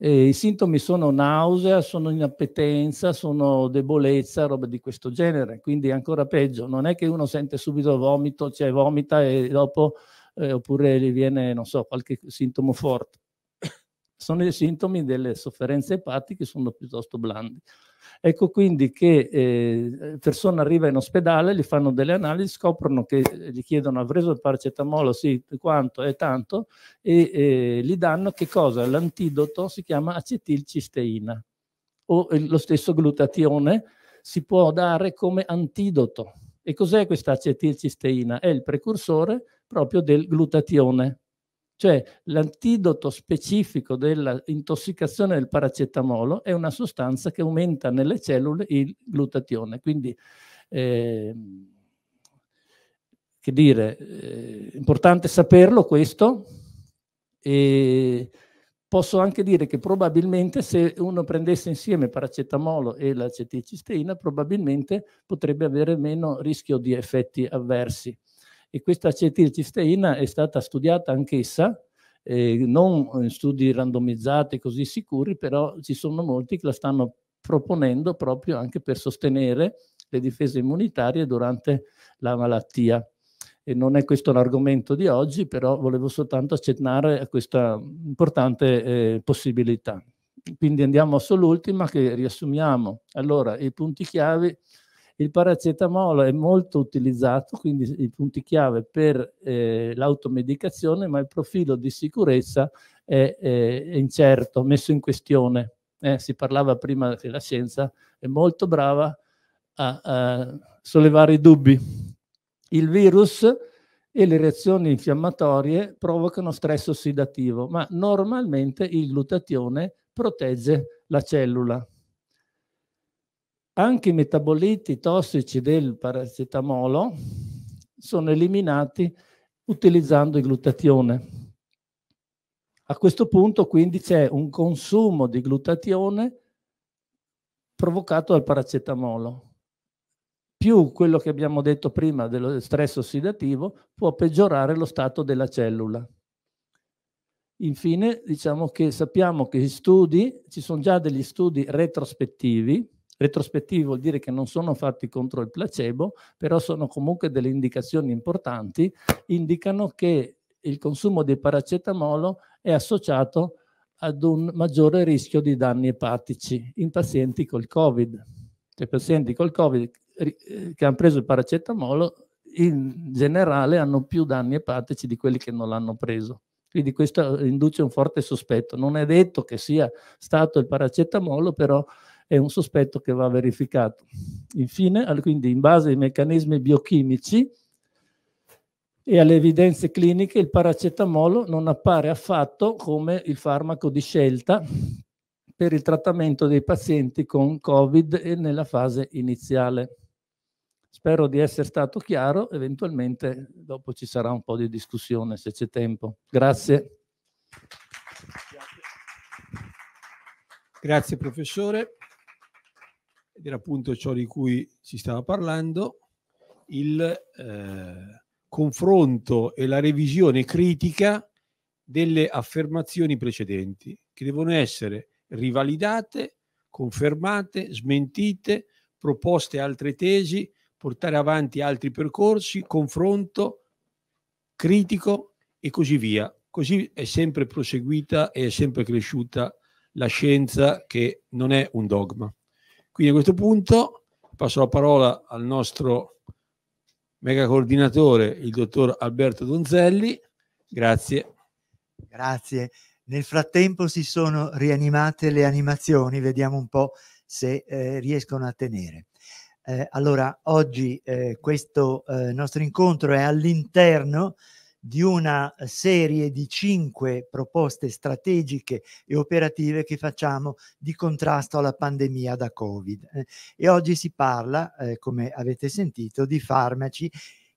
eh, I sintomi sono nausea, sono inappetenza, sono debolezza, roba di questo genere, quindi ancora peggio. Non è che uno sente subito vomito, cioè vomita e dopo, eh, oppure gli viene, non so, qualche sintomo forte sono i sintomi delle sofferenze epatiche, sono piuttosto blandi. Ecco quindi che eh, persona arriva in ospedale, gli fanno delle analisi, scoprono che eh, gli chiedono ha preso il paracetamolo, sì, quanto è tanto, e eh, gli danno che cosa? L'antidoto si chiama acetilcisteina o eh, lo stesso glutatione si può dare come antidoto. E cos'è questa acetilcisteina? È il precursore proprio del glutatione, cioè l'antidoto specifico dell'intossicazione del paracetamolo è una sostanza che aumenta nelle cellule il glutatione. Quindi, eh, che dire, eh, importante saperlo questo e posso anche dire che probabilmente se uno prendesse insieme paracetamolo e l'acetilcisteina probabilmente potrebbe avere meno rischio di effetti avversi e questa acetilcisteina è stata studiata anch'essa, eh, non in studi randomizzati così sicuri, però ci sono molti che la stanno proponendo proprio anche per sostenere le difese immunitarie durante la malattia. E non è questo l'argomento di oggi, però volevo soltanto accennare a questa importante eh, possibilità. Quindi andiamo sull'ultima che riassumiamo. Allora, i punti chiave il paracetamolo è molto utilizzato, quindi i punti chiave per eh, l'automedicazione, ma il profilo di sicurezza è, è, incerto, messo in questione. Eh, si parlava prima che la scienza è molto brava a, a sollevare i dubbi. Il virus e le reazioni infiammatorie provocano stress ossidativo, ma normalmente il glutatione protegge la cellula anche i metaboliti tossici del paracetamolo sono eliminati utilizzando il glutatione. A questo punto quindi c'è un consumo di glutatione provocato dal paracetamolo. Più quello che abbiamo detto prima dello stress ossidativo può peggiorare lo stato della cellula. Infine, diciamo che sappiamo che gli studi, ci sono già degli studi retrospettivi Retrospettivi vuol dire che non sono fatti contro il placebo, però sono comunque delle indicazioni importanti, indicano che il consumo di paracetamolo è associato ad un maggiore rischio di danni epatici in pazienti col Covid. Cioè pazienti col Covid eh, che hanno preso il paracetamolo in generale hanno più danni epatici di quelli che non l'hanno preso. Quindi questo induce un forte sospetto. Non è detto che sia stato il paracetamolo, però è un sospetto che va verificato. Infine, quindi in base ai meccanismi biochimici e alle evidenze cliniche, il paracetamolo non appare affatto come il farmaco di scelta per il trattamento dei pazienti con Covid e nella fase iniziale. Spero di essere stato chiaro, eventualmente dopo ci sarà un po' di discussione se c'è tempo. Grazie. Grazie professore ed era appunto ciò di cui si stava parlando, il eh, confronto e la revisione critica delle affermazioni precedenti, che devono essere rivalidate, confermate, smentite, proposte altre tesi, portare avanti altri percorsi, confronto critico e così via. Così è sempre proseguita e è sempre cresciuta la scienza che non è un dogma. Quindi a questo punto passo la parola al nostro mega coordinatore, il dottor Alberto Donzelli. Grazie. Grazie. Nel frattempo si sono rianimate le animazioni, vediamo un po' se eh, riescono a tenere. Eh, allora, oggi eh, questo eh, nostro incontro è all'interno di una serie di cinque proposte strategiche e operative che facciamo di contrasto alla pandemia da Covid. Eh. e oggi si parla, eh, come avete sentito, di farmaci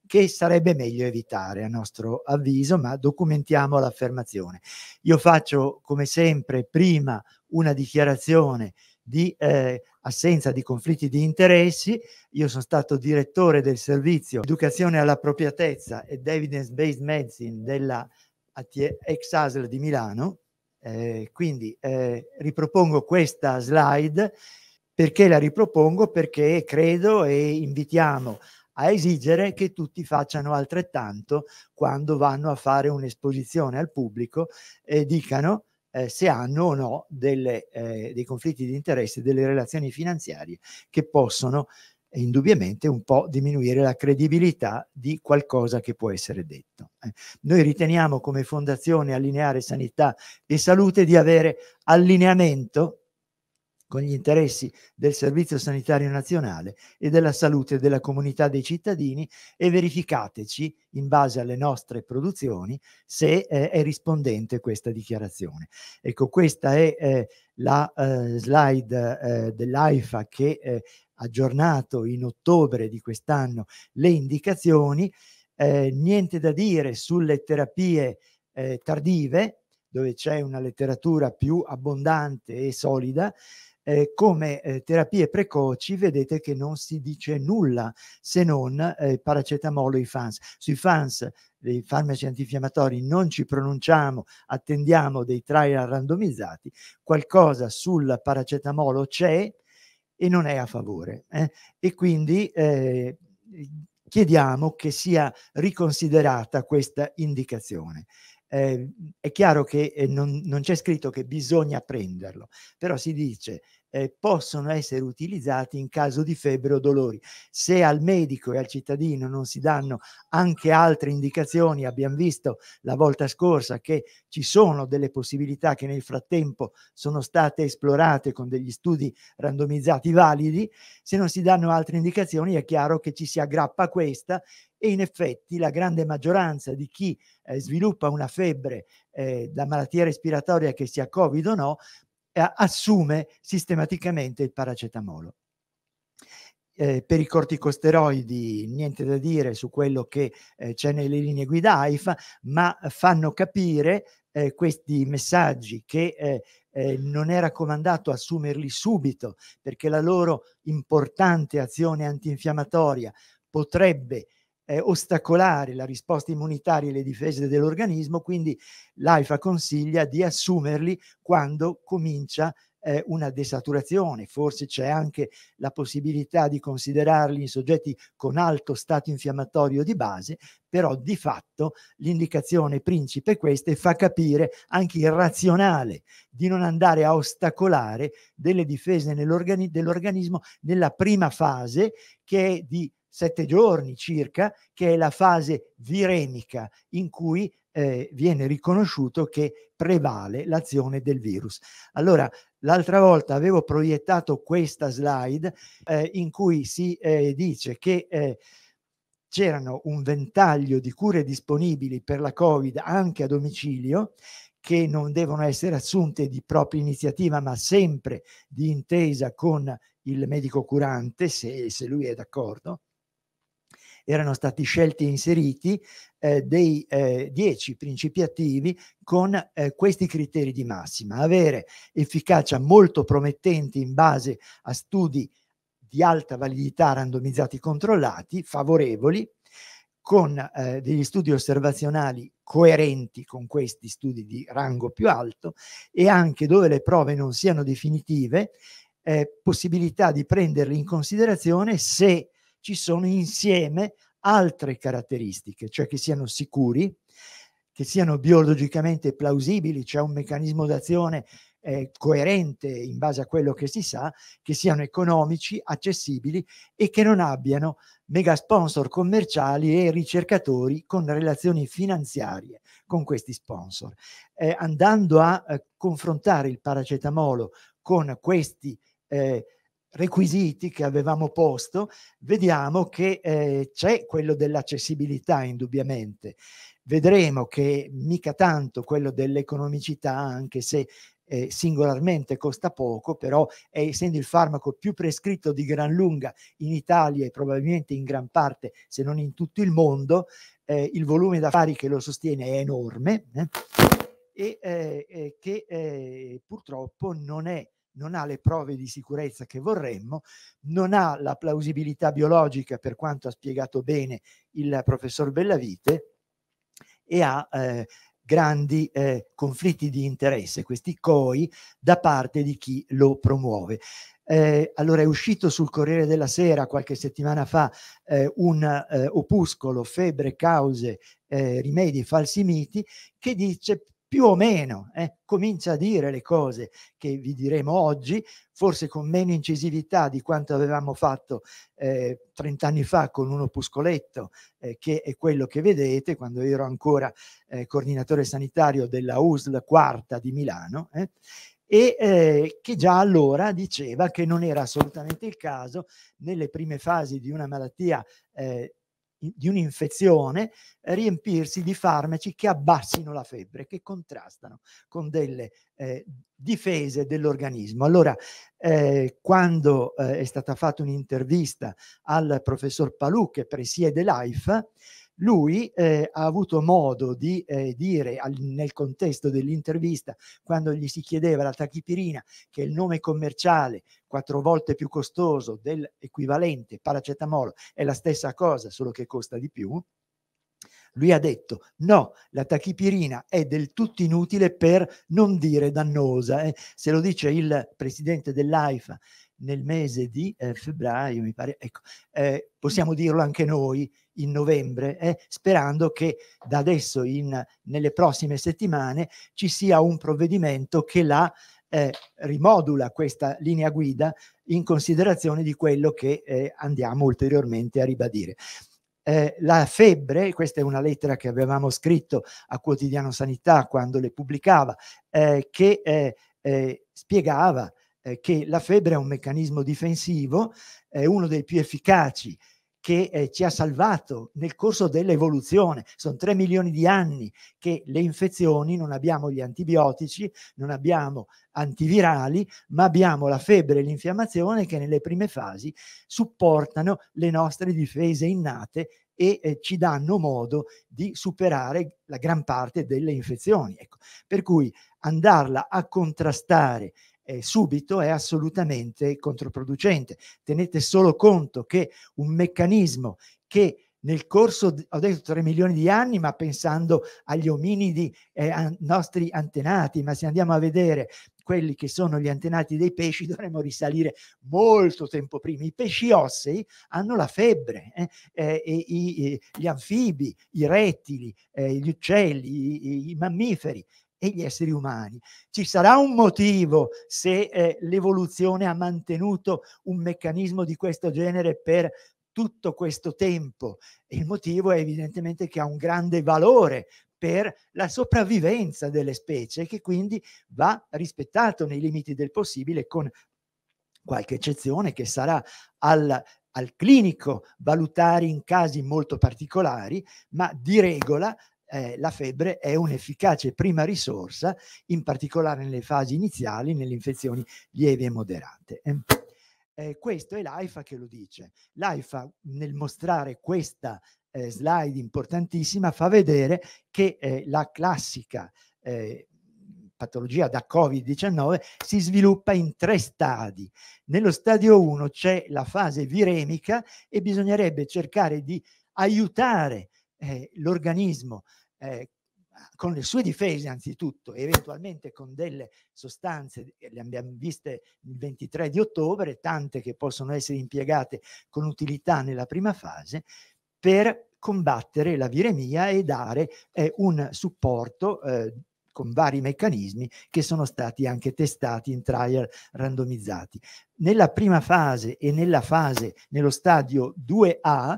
che sarebbe meglio evitare a nostro avviso, ma documentiamo l'affermazione. Io faccio come sempre prima una dichiarazione di eh, assenza di conflitti di interessi. Io sono stato direttore del servizio Educazione all'appropriatezza ed Evidence-Based Medicine della ex ASL di Milano. Eh, quindi eh, ripropongo questa slide perché la ripropongo perché credo e invitiamo a esigere che tutti facciano altrettanto quando vanno a fare un'esposizione al pubblico e dicano eh, se hanno o no delle, eh, dei conflitti di interesse, delle relazioni finanziarie che possono eh, indubbiamente un po' diminuire la credibilità di qualcosa che può essere detto. Eh. Noi riteniamo come Fondazione Allineare Sanità e Salute di avere allineamento con gli interessi del Servizio Sanitario Nazionale e della salute della comunità dei cittadini e verificateci, in base alle nostre produzioni, se eh, è rispondente questa dichiarazione. Ecco, questa è eh, la eh, slide eh, dell'AIFA che eh, ha aggiornato in ottobre di quest'anno le indicazioni. Eh, niente da dire sulle terapie tardive, dove c'è una letteratura più abbondante e solida, eh, come eh, terapie precoci vedete che non si dice nulla se non eh, paracetamolo e i fans. Sui fans dei farmaci antinfiammatori non ci pronunciamo, attendiamo dei trial randomizzati, qualcosa sul paracetamolo c'è e non è a favore. Eh? E quindi eh, chiediamo che sia riconsiderata questa indicazione eh, è chiaro che ehm, non, non c'è scritto che bisogna prenderlo, però si dice eh, possono essere utilizzati in caso di febbre o dolori. Se al medico e al cittadino non si danno anche altre indicazioni, abbiamo visto la volta scorsa che ci sono delle possibilità che nel frattempo sono state esplorate con degli studi randomizzati validi, se non si danno altre indicazioni è chiaro che ci si aggrappa a questa e in effetti la grande maggioranza di chi eh, sviluppa una febbre eh, da malattia respiratoria che sia Covid o no, eh, assume sistematicamente il paracetamolo. Eh, per i corticosteroidi niente da dire su quello che eh, c'è nelle linee guida AIFA, ma fanno capire eh, questi messaggi che eh, eh, non è raccomandato assumerli subito perché la loro importante azione antinfiammatoria potrebbe eh, ostacolare la risposta immunitaria e le difese dell'organismo, quindi l'AIFA consiglia di assumerli quando comincia eh, una desaturazione, forse c'è anche la possibilità di considerarli in soggetti con alto stato infiammatorio di base, però di fatto l'indicazione principe è questa e fa capire anche il razionale di non andare a ostacolare delle difese dell'organismo nella prima fase che è di sette giorni circa, che è la fase viremica in cui eh, viene riconosciuto che prevale l'azione del virus. Allora, l'altra volta avevo proiettato questa slide eh, in cui si eh, dice che eh, c'erano un ventaglio di cure disponibili per la Covid anche a domicilio che non devono essere assunte di propria iniziativa, ma sempre di intesa con il medico curante, se, se lui è d'accordo, erano stati scelti e inseriti eh, dei eh, dieci principi attivi con eh, questi criteri di massima. Avere efficacia molto promettente in base a studi di alta validità randomizzati controllati, favorevoli, con eh, degli studi osservazionali coerenti con questi studi di rango più alto e anche dove le prove non siano definitive, eh, possibilità di prenderli in considerazione se ci sono insieme altre caratteristiche, cioè che siano sicuri, che siano biologicamente plausibili, c'è cioè un meccanismo d'azione eh, coerente in base a quello che si sa, che siano economici, accessibili e che non abbiano mega sponsor commerciali e ricercatori con relazioni finanziarie con questi sponsor. Eh, andando a eh, confrontare il paracetamolo con questi eh, requisiti che avevamo posto, vediamo che eh, c'è quello dell'accessibilità indubbiamente. Vedremo che mica tanto quello dell'economicità, anche se eh, singolarmente costa poco, però è, eh, essendo il farmaco più prescritto di gran lunga in Italia e probabilmente in gran parte, se non in tutto il mondo, eh, il volume d'affari che lo sostiene è enorme eh, eh, e che purtroppo non è non ha le prove di sicurezza che vorremmo, non ha la plausibilità biologica per quanto ha spiegato bene il professor Bellavite e ha eh, grandi eh, conflitti di interesse, questi COI, da parte di chi lo promuove. Eh, allora è uscito sul Corriere della Sera qualche settimana fa eh, un eh, opuscolo Febbre, cause, eh, rimedi e falsi miti che dice più o meno eh, comincia a dire le cose che vi diremo oggi, forse con meno incisività di quanto avevamo fatto eh, 30 anni fa con un opuscoletto, eh, che è quello che vedete quando ero ancora eh, coordinatore sanitario della USL quarta di Milano, eh, e eh, che già allora diceva che non era assolutamente il caso, nelle prime fasi di una malattia di un'infezione eh, riempirsi di farmaci che abbassino la febbre, che contrastano con delle eh, difese dell'organismo. Allora, eh, quando eh, è stata fatta un'intervista al professor Palù, che presiede l'AIFA, lui eh, ha avuto modo di eh, dire al, nel contesto dell'intervista, quando gli si chiedeva la tachipirina, che è il nome commerciale quattro volte più costoso dell'equivalente paracetamolo, è la stessa cosa, solo che costa di più, lui ha detto no, la tachipirina è del tutto inutile per non dire dannosa. Eh, se lo dice il presidente dell'AIFA nel mese di eh, febbraio, mi pare, ecco, eh, mm. possiamo dirlo anche noi in novembre, eh, sperando che da adesso in, nelle prossime settimane ci sia un provvedimento che la eh, rimodula questa linea guida in considerazione di quello che eh, andiamo ulteriormente a ribadire. Eh, la febbre, questa è una lettera che avevamo scritto a Quotidiano Sanità quando le pubblicava, eh, che eh, eh spiegava eh, che la febbre è un meccanismo difensivo, è uno dei più efficaci che eh, ci ha salvato nel corso dell'evoluzione. Sono 3 milioni di anni che le infezioni non abbiamo gli antibiotici, non abbiamo antivirali, ma abbiamo la febbre e l'infiammazione che nelle prime fasi supportano le nostre difese innate e eh, ci danno modo di superare la gran parte delle infezioni. Ecco. Per cui andarla a contrastare eh, subito è assolutamente controproducente. Tenete solo conto che un meccanismo che nel corso, ho detto 3 milioni di anni, ma pensando agli ominidi eh, an nostri antenati, ma se andiamo a vedere quelli che sono gli antenati dei pesci dovremmo risalire molto tempo prima. I pesci ossei hanno la febbre, eh? Eh, e, i, gli anfibi, i rettili, eh, gli uccelli, i, i mammiferi e gli esseri umani. Ci sarà un motivo se eh, l'evoluzione ha mantenuto un meccanismo di questo genere per tutto questo tempo. Il motivo è evidentemente che ha un grande valore per la sopravvivenza delle specie che quindi va rispettato nei limiti del possibile con qualche eccezione che sarà al, al clinico valutare in casi molto particolari, ma di regola eh, la febbre è un'efficace prima risorsa, in particolare nelle fasi iniziali, nelle infezioni lievi e moderate. Ehm, eh, questo è l'AIFA che lo dice. L'AIFA nel mostrare questa eh, slide importantissima fa vedere che eh, la classica eh, patologia da Covid-19 si sviluppa in tre stadi. Nello stadio 1 c'è la fase viremica e bisognerebbe cercare di aiutare eh, l'organismo eh, con le sue difese anzitutto, e eventualmente con delle sostanze, eh, le abbiamo viste il 23 di ottobre, tante che possono essere impiegate con utilità nella prima fase, per combattere la viremia e dare eh, un supporto eh, con vari meccanismi che sono stati anche testati in trial randomizzati. Nella prima fase e nella fase, nello stadio 2A,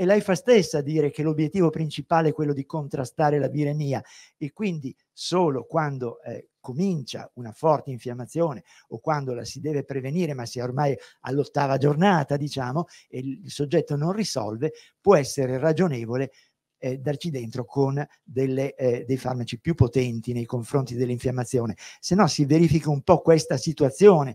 è l'AIFA stessa a dire che l'obiettivo principale è quello di contrastare la viremia e quindi solo quando eh, comincia una forte infiammazione o quando la si deve prevenire, ma si è ormai all'ottava giornata, diciamo, e il soggetto non risolve, può essere ragionevole eh, darci dentro con delle, eh, dei farmaci più potenti nei confronti dell'infiammazione. Se no si verifica un po' questa situazione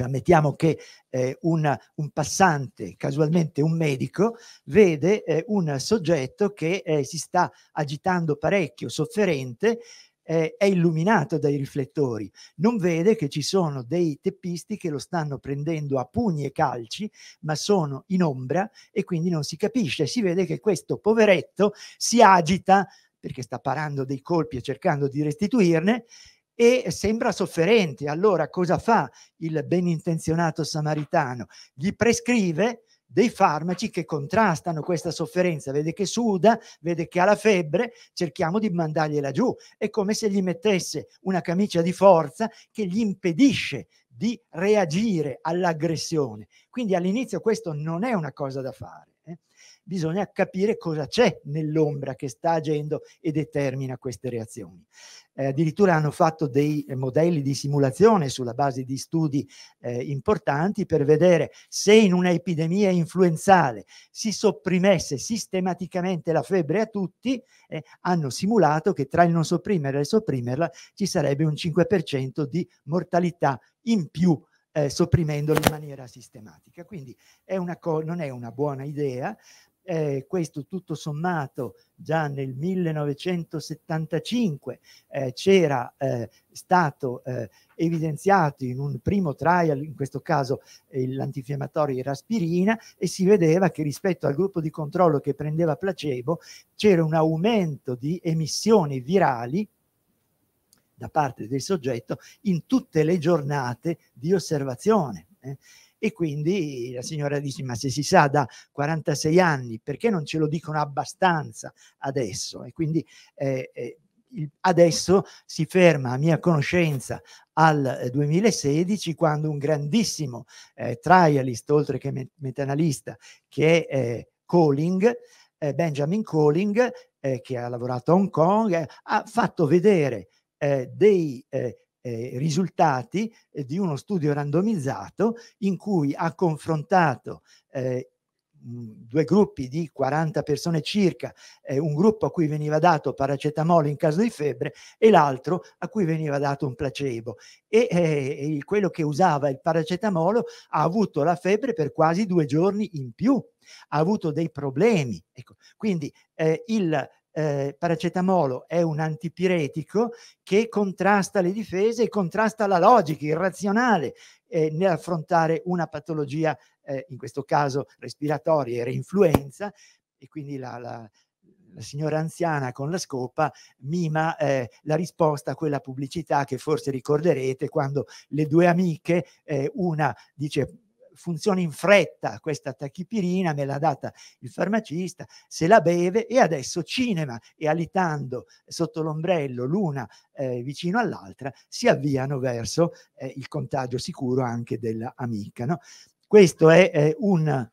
cioè mettiamo che eh, una, un passante, casualmente un medico, vede eh, un soggetto che eh, si sta agitando parecchio, sofferente, eh, è illuminato dai riflettori, non vede che ci sono dei teppisti che lo stanno prendendo a pugni e calci, ma sono in ombra e quindi non si capisce. Si vede che questo poveretto si agita perché sta parando dei colpi e cercando di restituirne e sembra sofferente. Allora cosa fa il benintenzionato samaritano? Gli prescrive dei farmaci che contrastano questa sofferenza. Vede che suda, vede che ha la febbre, cerchiamo di mandargliela giù. È come se gli mettesse una camicia di forza che gli impedisce di reagire all'aggressione. Quindi all'inizio questo non è una cosa da fare bisogna capire cosa c'è nell'ombra che sta agendo e determina queste reazioni. Eh, addirittura hanno fatto dei modelli di simulazione sulla base di studi eh, importanti per vedere se in una epidemia influenzale si sopprimesse sistematicamente la febbre a tutti, eh, hanno simulato che tra il non sopprimere e il sopprimerla ci sarebbe un 5% di mortalità in più eh, sopprimendola in maniera sistematica. Quindi è non è una buona idea, eh, questo tutto sommato già nel 1975 eh, c'era eh, stato eh, evidenziato in un primo trial, in questo caso eh, l'antinfiammatorio era aspirina, e si vedeva che rispetto al gruppo di controllo che prendeva placebo c'era un aumento di emissioni virali da parte del soggetto in tutte le giornate di osservazione. Eh. E quindi la signora dice, ma se si sa da 46 anni, perché non ce lo dicono abbastanza adesso? E quindi eh, eh, adesso si ferma a mia conoscenza al 2016 eh, quando un grandissimo eh, trialist oltre che met- metanalista che è eh, Colling eh, Benjamin Colling eh, che ha lavorato a Hong Kong eh, ha fatto vedere dei eh, risultati eh, di uno studio randomizzato in cui ha confrontato eh, due gruppi di 40 persone circa, eh, un gruppo a cui veniva dato paracetamolo in caso di febbre e l'altro a cui veniva dato un placebo. E eh, quello che usava il paracetamolo ha avuto la febbre per quasi due giorni in più, ha avuto dei problemi. Ecco, quindi eh, il eh, paracetamolo è un antipiretico che contrasta le difese e contrasta la logica, irrazionale eh, nell'affrontare una patologia, eh, in questo caso respiratoria e reinfluenza, e quindi la, la, la signora anziana con la scopa mima eh, la risposta a quella pubblicità che forse ricorderete quando le due amiche, eh, una dice funziona in fretta questa tachipirina, me l'ha data il farmacista, se la beve e adesso cinema e alitando sotto l'ombrello l'una eh, vicino all'altra si avviano verso eh, il contagio sicuro anche dell'amica. No? Questo è eh, un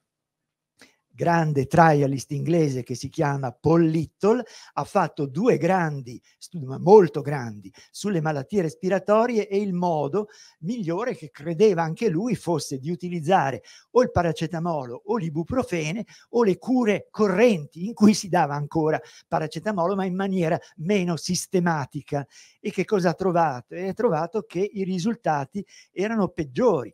grande trialist inglese che si chiama Paul Little, ha fatto due grandi studi, ma molto grandi, sulle malattie respiratorie e il modo migliore che credeva anche lui fosse di utilizzare o il paracetamolo o l'ibuprofene o le cure correnti in cui si dava ancora paracetamolo ma in maniera meno sistematica. E che cosa ha trovato? E ha trovato che i risultati erano peggiori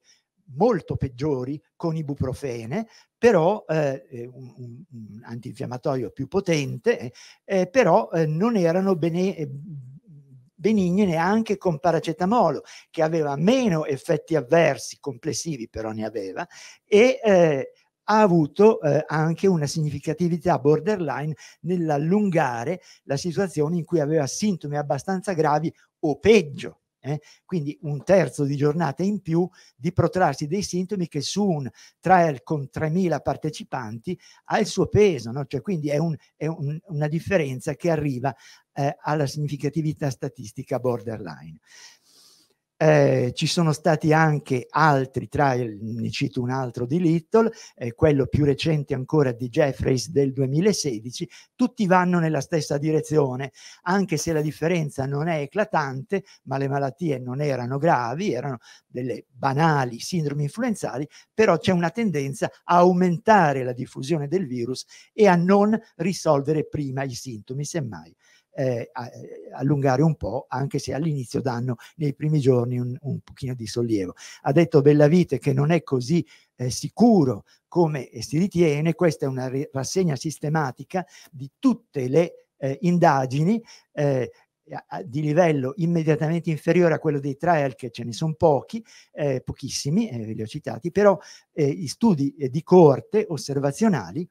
molto peggiori con ibuprofene, però eh, eh un, un, antinfiammatorio più potente, eh, eh, però eh, non erano bene, eh, benigni neanche con paracetamolo, che aveva meno effetti avversi complessivi, però ne aveva, e ha avuto anche una significatività borderline nell'allungare la situazione in cui aveva sintomi abbastanza gravi o peggio eh? quindi un terzo di giornata in più di protrarsi dei sintomi che su un trial con 3.000 partecipanti ha il suo peso, no? cioè, quindi è, un, è un, una differenza che arriva eh, alla significatività statistica borderline. Eh, ci sono stati anche altri trial, ne cito un altro di Little, eh, quello più recente ancora di Jeffreys del 2016, tutti vanno nella stessa direzione, anche se la differenza non è eclatante, ma le malattie non erano gravi, erano delle banali sindromi influenzali, però c'è una tendenza a aumentare la diffusione del virus e a non risolvere prima i sintomi, semmai eh, eh, allungare un po', anche se all'inizio danno nei primi giorni un, un pochino di sollievo. Ha detto Bellavite che non è così eh, sicuro come si ritiene, questa è una rassegna sistematica di tutte le eh, indagini eh, di livello immediatamente inferiore a quello dei trial, che ce ne sono pochi, eh, pochissimi, eh, li ho citati, però eh, gli studi eh, di corte osservazionali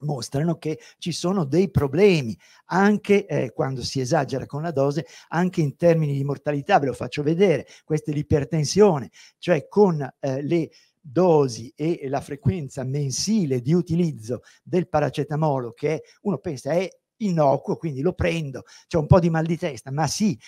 mostrano che ci sono dei problemi anche eh, quando si esagera con la dose anche in termini di mortalità ve lo faccio vedere questa è l'ipertensione cioè con eh, le dosi e la frequenza mensile di utilizzo del paracetamolo che uno pensa è innocuo quindi lo prendo c'è un po' di mal di testa ma sì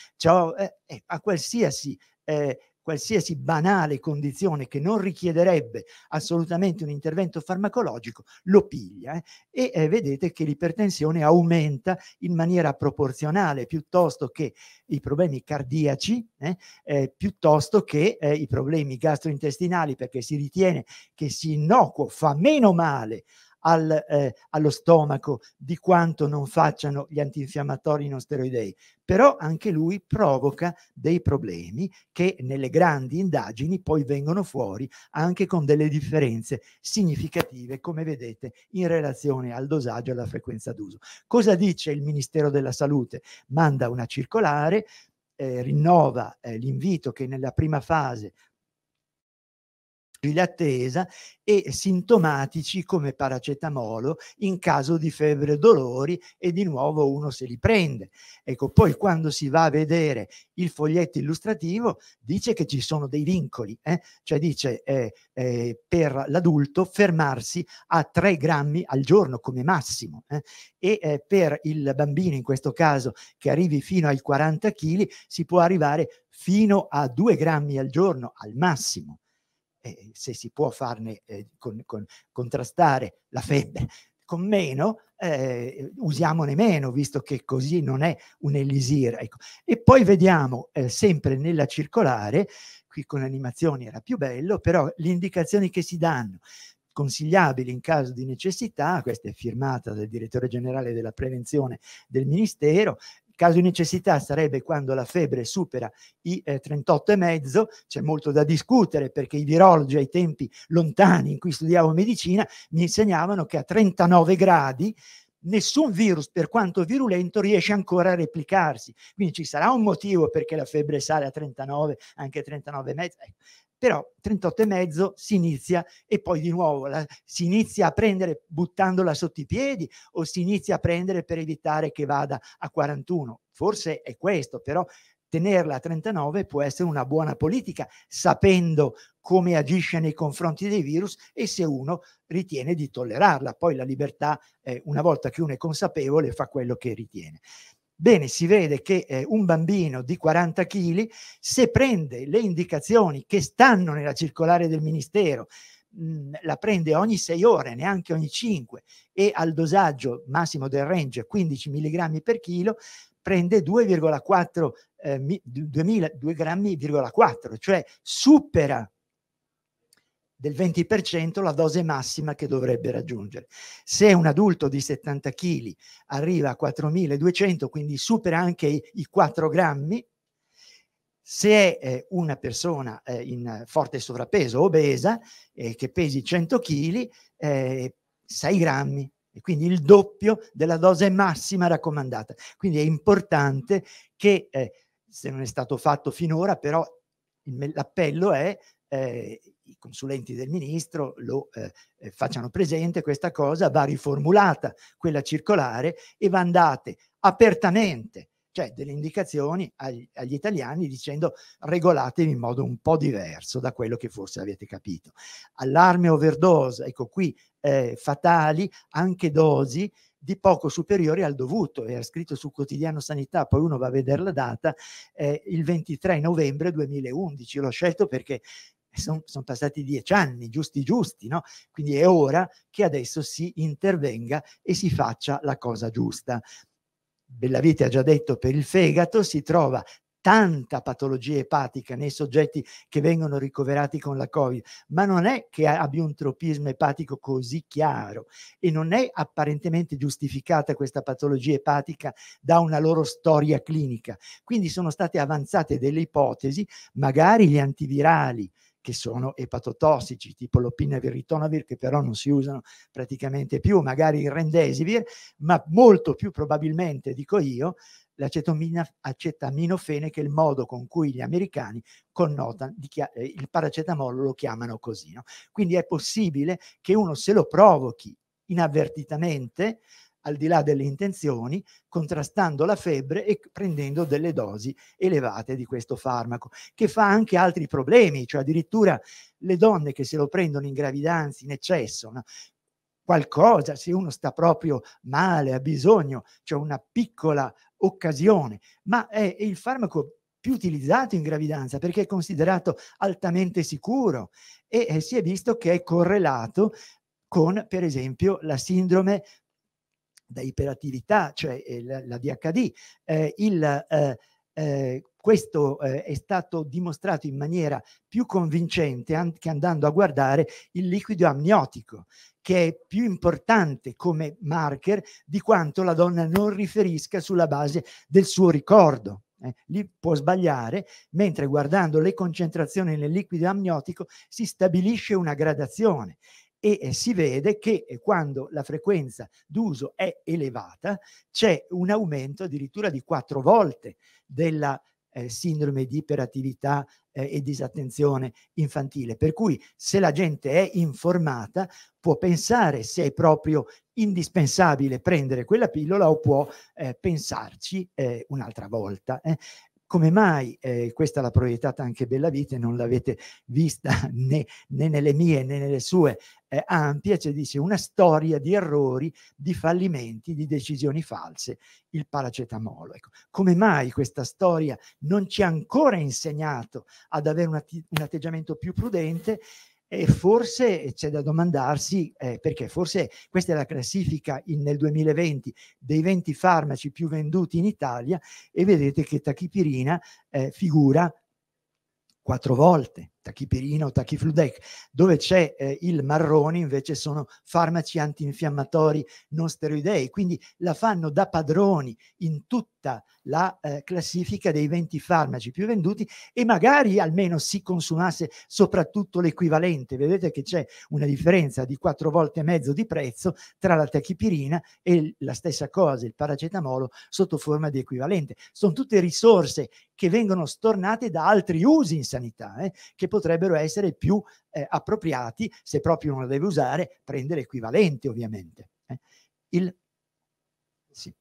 eh, eh, a qualsiasi eh, qualsiasi banale condizione che non richiederebbe assolutamente un intervento farmacologico, lo piglia eh? e eh, vedete che l'ipertensione aumenta in maniera proporzionale piuttosto che i problemi cardiaci, eh? eh piuttosto che eh, i problemi gastrointestinali perché si ritiene che si innocuo fa meno male al, eh, allo stomaco di quanto non facciano gli antinfiammatori non steroidei, però anche lui provoca dei problemi che nelle grandi indagini poi vengono fuori anche con delle differenze significative, come vedete, in relazione al dosaggio e alla frequenza d'uso. Cosa dice il Ministero della Salute? Manda una circolare eh, rinnova eh, l'invito che nella prima fase di attesa e sintomatici come paracetamolo in caso di febbre e dolori e di nuovo uno se li prende. Ecco, poi quando si va a vedere il foglietto illustrativo dice che ci sono dei vincoli, eh? cioè dice eh, eh, per l'adulto fermarsi a 3 grammi al giorno come massimo eh? e eh, per il bambino in questo caso che arrivi fino ai 40 kg si può arrivare fino a 2 grammi al giorno al massimo eh, se si può farne eh, con, con, contrastare la febbre con meno, eh, usiamone meno, visto che così non è un elisir. Ecco. E poi vediamo eh, sempre nella circolare, qui con animazioni era più bello, però le indicazioni che si danno consigliabili in caso di necessità, questa è firmata dal direttore generale della prevenzione del Ministero, Caso di necessità sarebbe quando la febbre supera i eh, 38,5, c'è molto da discutere perché i virologi ai tempi lontani in cui studiavo medicina mi insegnavano che a 39 gradi nessun virus, per quanto virulento, riesce ancora a replicarsi. Quindi ci sarà un motivo perché la febbre sale a 39, anche 39,5 però 38,5 si inizia e poi di nuovo la, si inizia a prendere buttandola sotto i piedi o si inizia a prendere per evitare che vada a 41. Forse è questo, però tenerla a 39 può essere una buona politica, sapendo come agisce nei confronti dei virus e se uno ritiene di tollerarla. Poi la libertà, eh, una volta che uno è consapevole, fa quello che ritiene. Bene, si vede che eh, un bambino di 40 kg, se prende le indicazioni che stanno nella circolare del Ministero, mh, mm, la prende ogni 6 ore, neanche ogni 5, e al dosaggio massimo del range 15 mg per chilo, prende 2,4 eh, 2,4, cioè supera del 20% la dose massima che dovrebbe raggiungere. Se un adulto di 70 kg arriva a 4.200, quindi supera anche i, i 4 grammi, se eh, una persona eh, in forte sovrappeso, obesa, eh, che pesi 100 kg, 6 grammi, e quindi il doppio della dose massima raccomandata. Quindi è importante che, eh, se non è stato fatto finora, però l'appello è eh, i consulenti del ministro lo eh, eh, facciano presente, questa cosa va riformulata, quella circolare, e vanno date apertamente cioè delle indicazioni agli, agli, italiani dicendo regolatevi in modo un po' diverso da quello che forse avete capito. Allarme overdose, ecco qui eh, fatali, anche dosi di poco superiori al dovuto, era scritto sul quotidiano Sanità, poi uno va a vedere la data, eh, il 23 novembre 2011, l'ho scelto perché sono son passati dieci anni, giusti giusti, no? Quindi è ora che adesso si intervenga e si faccia la cosa giusta. Bellavite ha già detto per il fegato si trova tanta patologia epatica nei soggetti che vengono ricoverati con la Covid, ma non è che abbia un tropismo epatico così chiaro e non è apparentemente giustificata questa patologia epatica da una loro storia clinica. Quindi sono state avanzate delle ipotesi, magari gli antivirali che sono epatotossici, tipo l'opinavir, ritonavir, che però non si usano praticamente più, magari il rendesivir, ma molto più probabilmente, dico io, l'acetaminofene, che è il modo con cui gli americani connotano eh, il paracetamolo, lo chiamano così. No? Quindi è possibile che uno se lo provochi inavvertitamente al di là delle intenzioni, contrastando la febbre e prendendo delle dosi elevate di questo farmaco, che fa anche altri problemi, cioè addirittura le donne che se lo prendono in gravidanza, in eccesso, no? qualcosa, se uno sta proprio male, ha bisogno, c'è cioè una piccola occasione, ma è il farmaco più utilizzato in gravidanza perché è considerato altamente sicuro e eh, si è visto che è correlato con, per esempio, la sindrome da iperattività, cioè eh, la, la DHD, eh, il, eh, questo è stato dimostrato in maniera più convincente anche andando a guardare il liquido amniotico, che è più importante come marker di quanto la donna non riferisca sulla base del suo ricordo. Eh, lì può sbagliare, mentre guardando le concentrazioni nel liquido amniotico si stabilisce una gradazione e eh, si vede che eh, quando la frequenza d'uso è elevata c'è un aumento addirittura di quattro volte della eh, sindrome di iperattività eh, e disattenzione infantile. Per cui se la gente è informata può pensare se è proprio indispensabile prendere quella pillola o può eh, pensarci eh, un'altra volta come mai eh, questa l'ha proiettata anche Bellavite, non l'avete vista né, né, nelle mie né nelle sue eh, ampie, cioè dice una storia di errori, di fallimenti, di decisioni false, il paracetamolo. Ecco, come mai questa storia non ci ha ancora insegnato ad avere un, att- un atteggiamento più prudente e forse c'è da domandarsi eh, perché forse questa è la classifica in, nel 2020 dei 20 farmaci più venduti in Italia e vedete che tachipirina eh, figura quattro volte tachipirina o tachifludec, dove c'è eh, il marrone invece sono farmaci antinfiammatori non steroidei, quindi la fanno da padroni in tutta la eh, classifica dei 20 farmaci più venduti e magari almeno si consumasse soprattutto l'equivalente, vedete che c'è una differenza di 4 volte e mezzo di prezzo tra la tachipirina e la stessa cosa, il paracetamolo sotto forma di equivalente. Sono tutte risorse che vengono stornate da altri usi in sanità, eh, che potrebbero essere più eh, appropriati, se proprio non la deve usare, prendere equivalente ovviamente. Eh. Il, sì.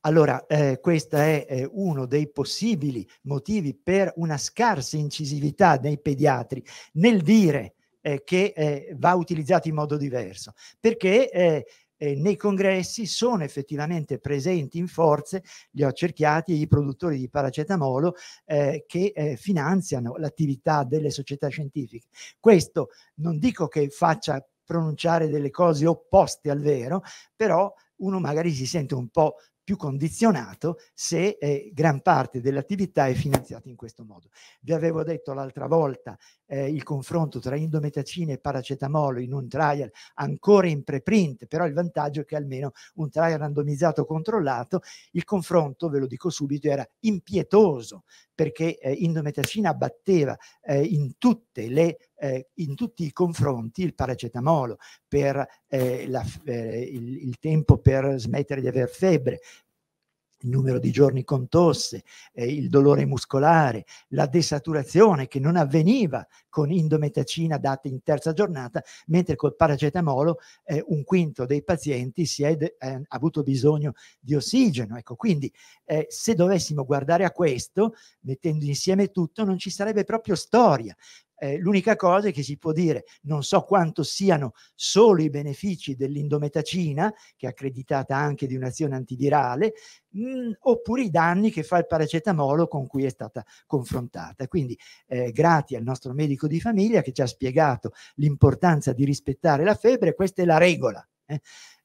Allora, eh, questo è eh, uno dei possibili motivi per una scarsa incisività dei pediatri nel dire eh, che eh, va utilizzato in modo diverso, perché eh, eh, nei congressi sono effettivamente presenti in forze gli accerchiati e i produttori di paracetamolo eh, che eh, finanziano l'attività delle società scientifiche. Questo non dico che faccia pronunciare delle cose opposte al vero, però uno magari si sente un po' più condizionato se eh, gran parte dell'attività è finanziata in questo modo. Vi avevo detto l'altra volta eh, il confronto tra indometacina e paracetamolo in un trial ancora in preprint, però il vantaggio è che almeno un trial randomizzato controllato, il confronto, ve lo dico subito, era impietoso perché eh, indometacina batteva eh, in tutte le eh, in tutti i confronti il paracetamolo per eh, la, eh, il, il tempo per smettere di aver febbre, il numero di giorni con tosse, eh, il dolore muscolare, la desaturazione che non avveniva con indometacina data in terza giornata, mentre col paracetamolo eh, un quinto dei pazienti si è eh, avuto bisogno di ossigeno. Ecco, quindi eh, se dovessimo guardare a questo, mettendo insieme tutto, non ci sarebbe proprio storia, eh, l'unica cosa è che si può dire, non so quanto siano solo i benefici dell'indometacina, che è accreditata anche di un'azione antivirale, mh, mm, oppure i danni che fa il paracetamolo con cui è stata confrontata. Quindi eh, grazie al nostro medico di famiglia che ci ha spiegato l'importanza di rispettare la febbre, questa è la regola. Eh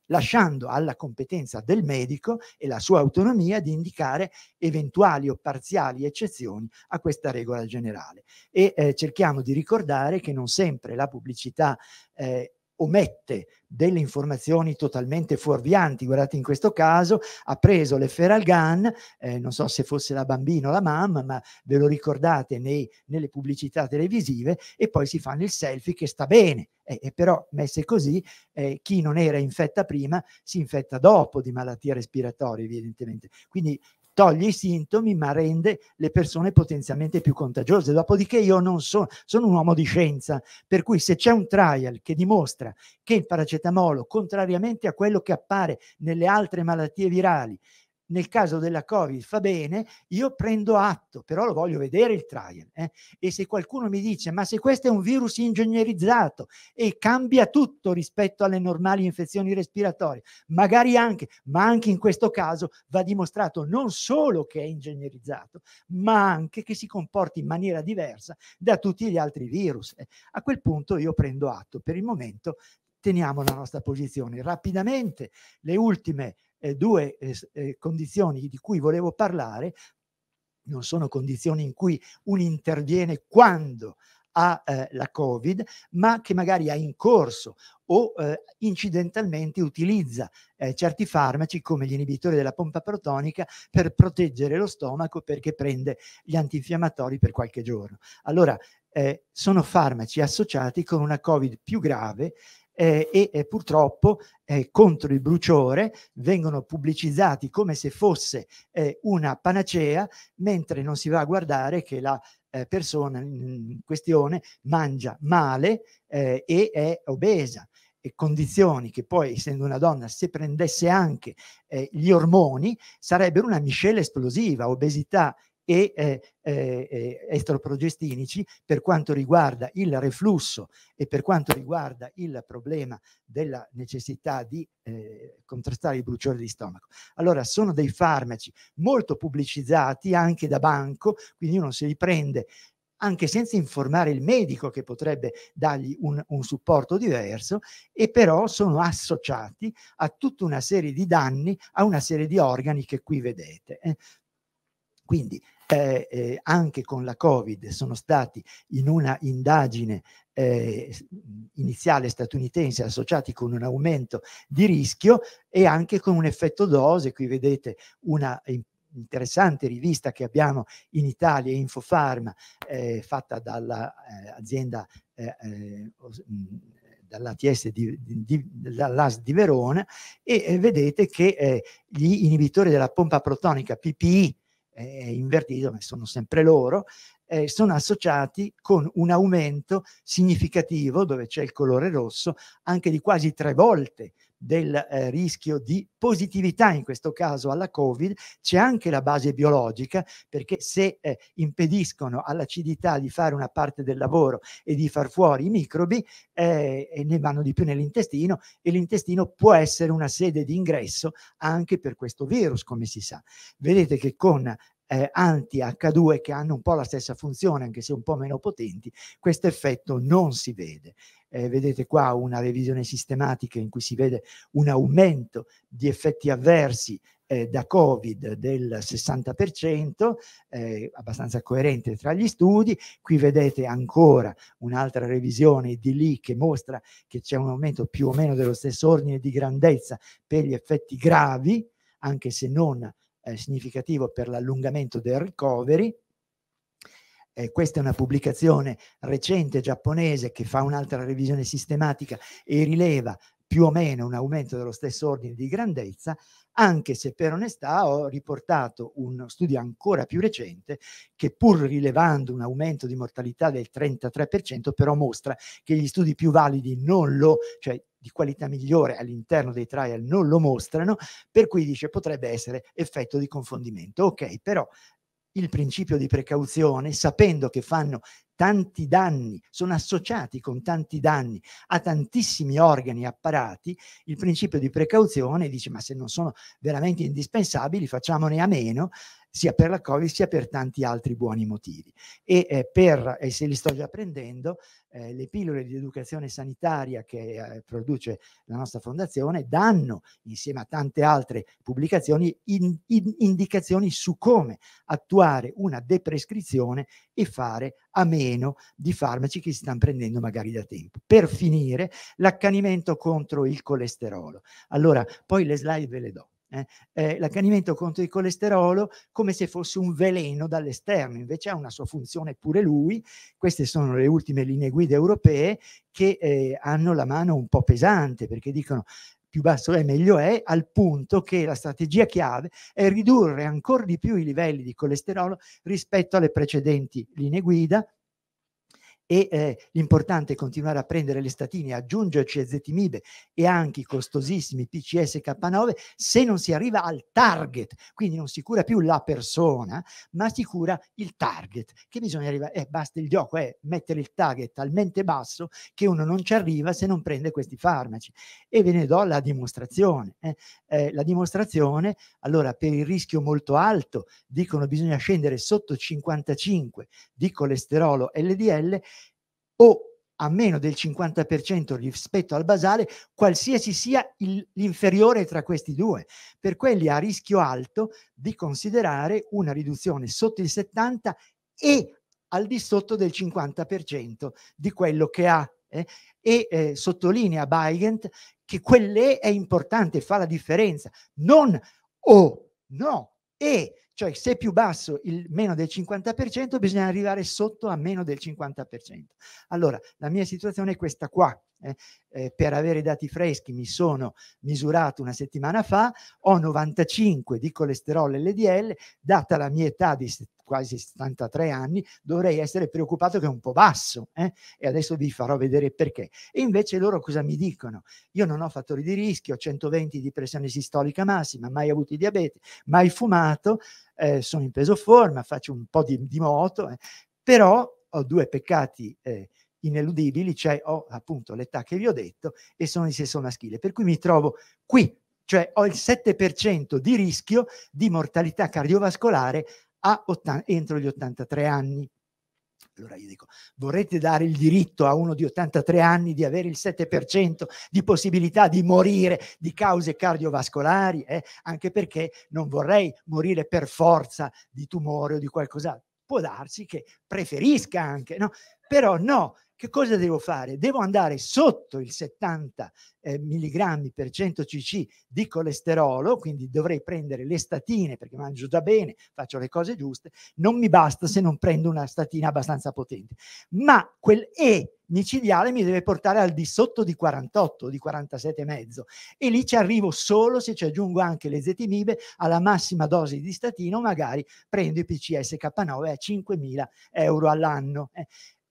lasciando alla competenza del medico e la sua autonomia di indicare eventuali o parziali eccezioni a questa regola generale. E eh, cerchiamo di ricordare che non sempre la pubblicità eh, omette delle informazioni totalmente fuorvianti, guardate in questo caso ha preso le Feralgan, eh, non so se fosse la bambina o la mamma, ma ve lo ricordate nei, nelle pubblicità televisive e poi si fanno il selfie che sta bene, eh, eh, però messe così eh, chi non era infetta prima si infetta dopo di malattie respiratorie evidentemente. Quindi toglie i sintomi ma rende le persone potenzialmente più contagiose. Dopodiché io non sono, sono un uomo di scienza, per cui se c'è un trial che dimostra che il paracetamolo, contrariamente a quello che appare nelle altre malattie virali, nel caso della Covid fa bene, io prendo atto, però lo voglio vedere il trial. Eh? E se qualcuno mi dice, ma se questo è un virus ingegnerizzato e cambia tutto rispetto alle normali infezioni respiratorie, magari anche, ma anche in questo caso va dimostrato non solo che è ingegnerizzato, ma anche che si comporti in maniera diversa da tutti gli altri virus. Eh? A quel punto io prendo atto. Per il momento teniamo la nostra posizione. Rapidamente le ultime eh, due eh, eh, condizioni di cui volevo parlare non sono condizioni in cui un interviene quando ha eh, la Covid, ma che magari ha in corso o eh, incidentalmente utilizza eh, certi farmaci come gli inibitori della pompa protonica per proteggere lo stomaco perché prende gli antinfiammatori per qualche giorno. Allora, eh, sono farmaci associati con una Covid più grave eh, e eh, purtroppo eh, contro il bruciore vengono pubblicizzati come se fosse eh, una panacea, mentre non si va a guardare che la eh, persona in questione mangia male eh, e è obesa condizioni che poi, essendo una donna, se prendesse anche eh, gli ormoni, sarebbero una miscela esplosiva, obesità e eh, eh, eh, estroprogestinici per quanto riguarda il reflusso e per quanto riguarda il problema della necessità di eh, contrastare il bruciore di stomaco. Allora sono dei farmaci molto pubblicizzati anche da banco, quindi uno se li prende anche senza informare il medico che potrebbe dargli un, un, supporto diverso, e però sono associati a tutta una serie di danni, a una serie di organi che qui vedete. Eh. Quindi eh, eh, anche con la Covid sono stati in una indagine eh, iniziale statunitense associati con un aumento di rischio e anche con un effetto dose. Qui vedete una interessante rivista che abbiamo in Italia, Infofarm, eh, fatta dall'azienda eh, eh, mm, dall'ATS di, di, dall'AS di Verona e vedete che gli inibitori della pompa protonica PPI è invertito, ma sono sempre loro, eh, sono associati con un aumento significativo, dove c'è il colore rosso, anche di quasi tre volte del eh, rischio di positività, in questo caso alla Covid, c'è anche la base biologica, perché se eh, impediscono all'acidità di fare una parte del lavoro e di far fuori i microbi, eh, ne vanno di più nell'intestino e l'intestino può essere una sede di ingresso anche per questo virus, come si sa. Vedete che con eh, anti-H2 che hanno un po' la stessa funzione, anche se un po' meno potenti, questo effetto non si vede eh, vedete qua una revisione sistematica in cui si vede un aumento di effetti avversi eh, da Covid del 60%, eh, abbastanza coerente tra gli studi. Qui vedete ancora un'altra revisione di lì che mostra che c'è un aumento più o meno dello stesso ordine di grandezza per gli effetti gravi, anche se non eh, significativo per l'allungamento del recovery eh, questa è una pubblicazione recente giapponese che fa un'altra revisione sistematica e rileva più o meno un aumento dello stesso ordine di grandezza, anche se per onestà ho riportato uno studio ancora più recente che pur rilevando un aumento di mortalità del 33%, però mostra che gli studi più validi non lo, cioè di qualità migliore all'interno dei trial non lo mostrano, per cui dice potrebbe essere effetto di confondimento. Ok, però il principio di precauzione, sapendo che fanno tanti danni, sono associati con tanti danni a tantissimi organi e apparati, il principio di precauzione dice ma se non sono veramente indispensabili facciamone a meno sia per la Covid sia per tanti altri buoni motivi. E, eh, per, e eh, se li sto già prendendo, eh, le pillole di educazione sanitaria che eh, produce la nostra fondazione danno, insieme a tante altre pubblicazioni, in, in, indicazioni su come attuare una deprescrizione e fare a meno di farmaci che si stanno prendendo magari da tempo. Per finire, l'accanimento contro il colesterolo. Allora, poi le slide ve le do. Eh, eh, l'accanimento contro il colesterolo come se fosse un veleno dall'esterno, invece ha una sua funzione pure lui. Queste sono le ultime linee guida europee che eh, hanno la mano un po' pesante perché dicono più basso è meglio è, al punto che la strategia chiave è ridurre ancora di più i livelli di colesterolo rispetto alle precedenti linee guida e eh, l'importante è continuare a prendere le statine, aggiungerci ezetimibe e anche i costosissimi PCS K9 se non si arriva al target, quindi non si cura più la persona, ma si cura il target, che bisogna arrivare, eh, basta il gioco, è eh, mettere il target talmente basso che uno non ci arriva se non prende questi farmaci. E ve ne do la dimostrazione. Eh. Eh, la dimostrazione, allora, per il rischio molto alto, dicono bisogna scendere sotto 55 di colesterolo LDL, o a meno del 50% rispetto al basale, qualsiasi sia il, l'inferiore tra questi due. Per quelli a rischio alto di considerare una riduzione sotto il 70% e al di sotto del 50% di quello che ha. Eh? E eh, sottolinea Bygent che quell'e è importante, fa la differenza, non o, no, e cioè se è più basso il meno del 50% bisogna arrivare sotto a meno del 50%. Allora la mia situazione è questa qua eh, eh, per avere i dati freschi mi sono misurato una settimana fa, ho 95 di colesterolo LDL, data la mia età di quasi 73 anni, dovrei essere preoccupato che è un po' basso eh? e adesso vi farò vedere perché. E invece loro cosa mi dicono? Io non ho fattori di rischio, 120 di pressione sistolica massima, mai avuto diabete, mai fumato, eh, sono in peso forma, faccio un po' di, di moto, eh, però ho due peccati eh, ineludibili, cioè ho appunto l'età che vi ho detto e sono di sesso maschile, per cui mi trovo qui, cioè ho il 7% di rischio di mortalità cardiovascolare entro gli 83 anni. Allora io dico, vorrete dare il diritto a uno di 83 anni di avere il 7% di possibilità di morire di cause cardiovascolari, eh? anche perché non vorrei morire per forza di tumore o di qualcos'altro. Può darsi che preferisca anche, no? Però no, che cosa devo fare? Devo andare sotto il 70 eh, mg per 100 cc di colesterolo, quindi dovrei prendere le statine perché mangio già bene, faccio le cose giuste, non mi basta se non prendo una statina abbastanza potente. Ma quel E micidiale mi deve portare al di sotto di 48, di 47,5 e lì ci arrivo solo se ci aggiungo anche le zetimibe alla massima dose di statino, magari prendo i PCSK9 a 5.000 euro all'anno. Eh.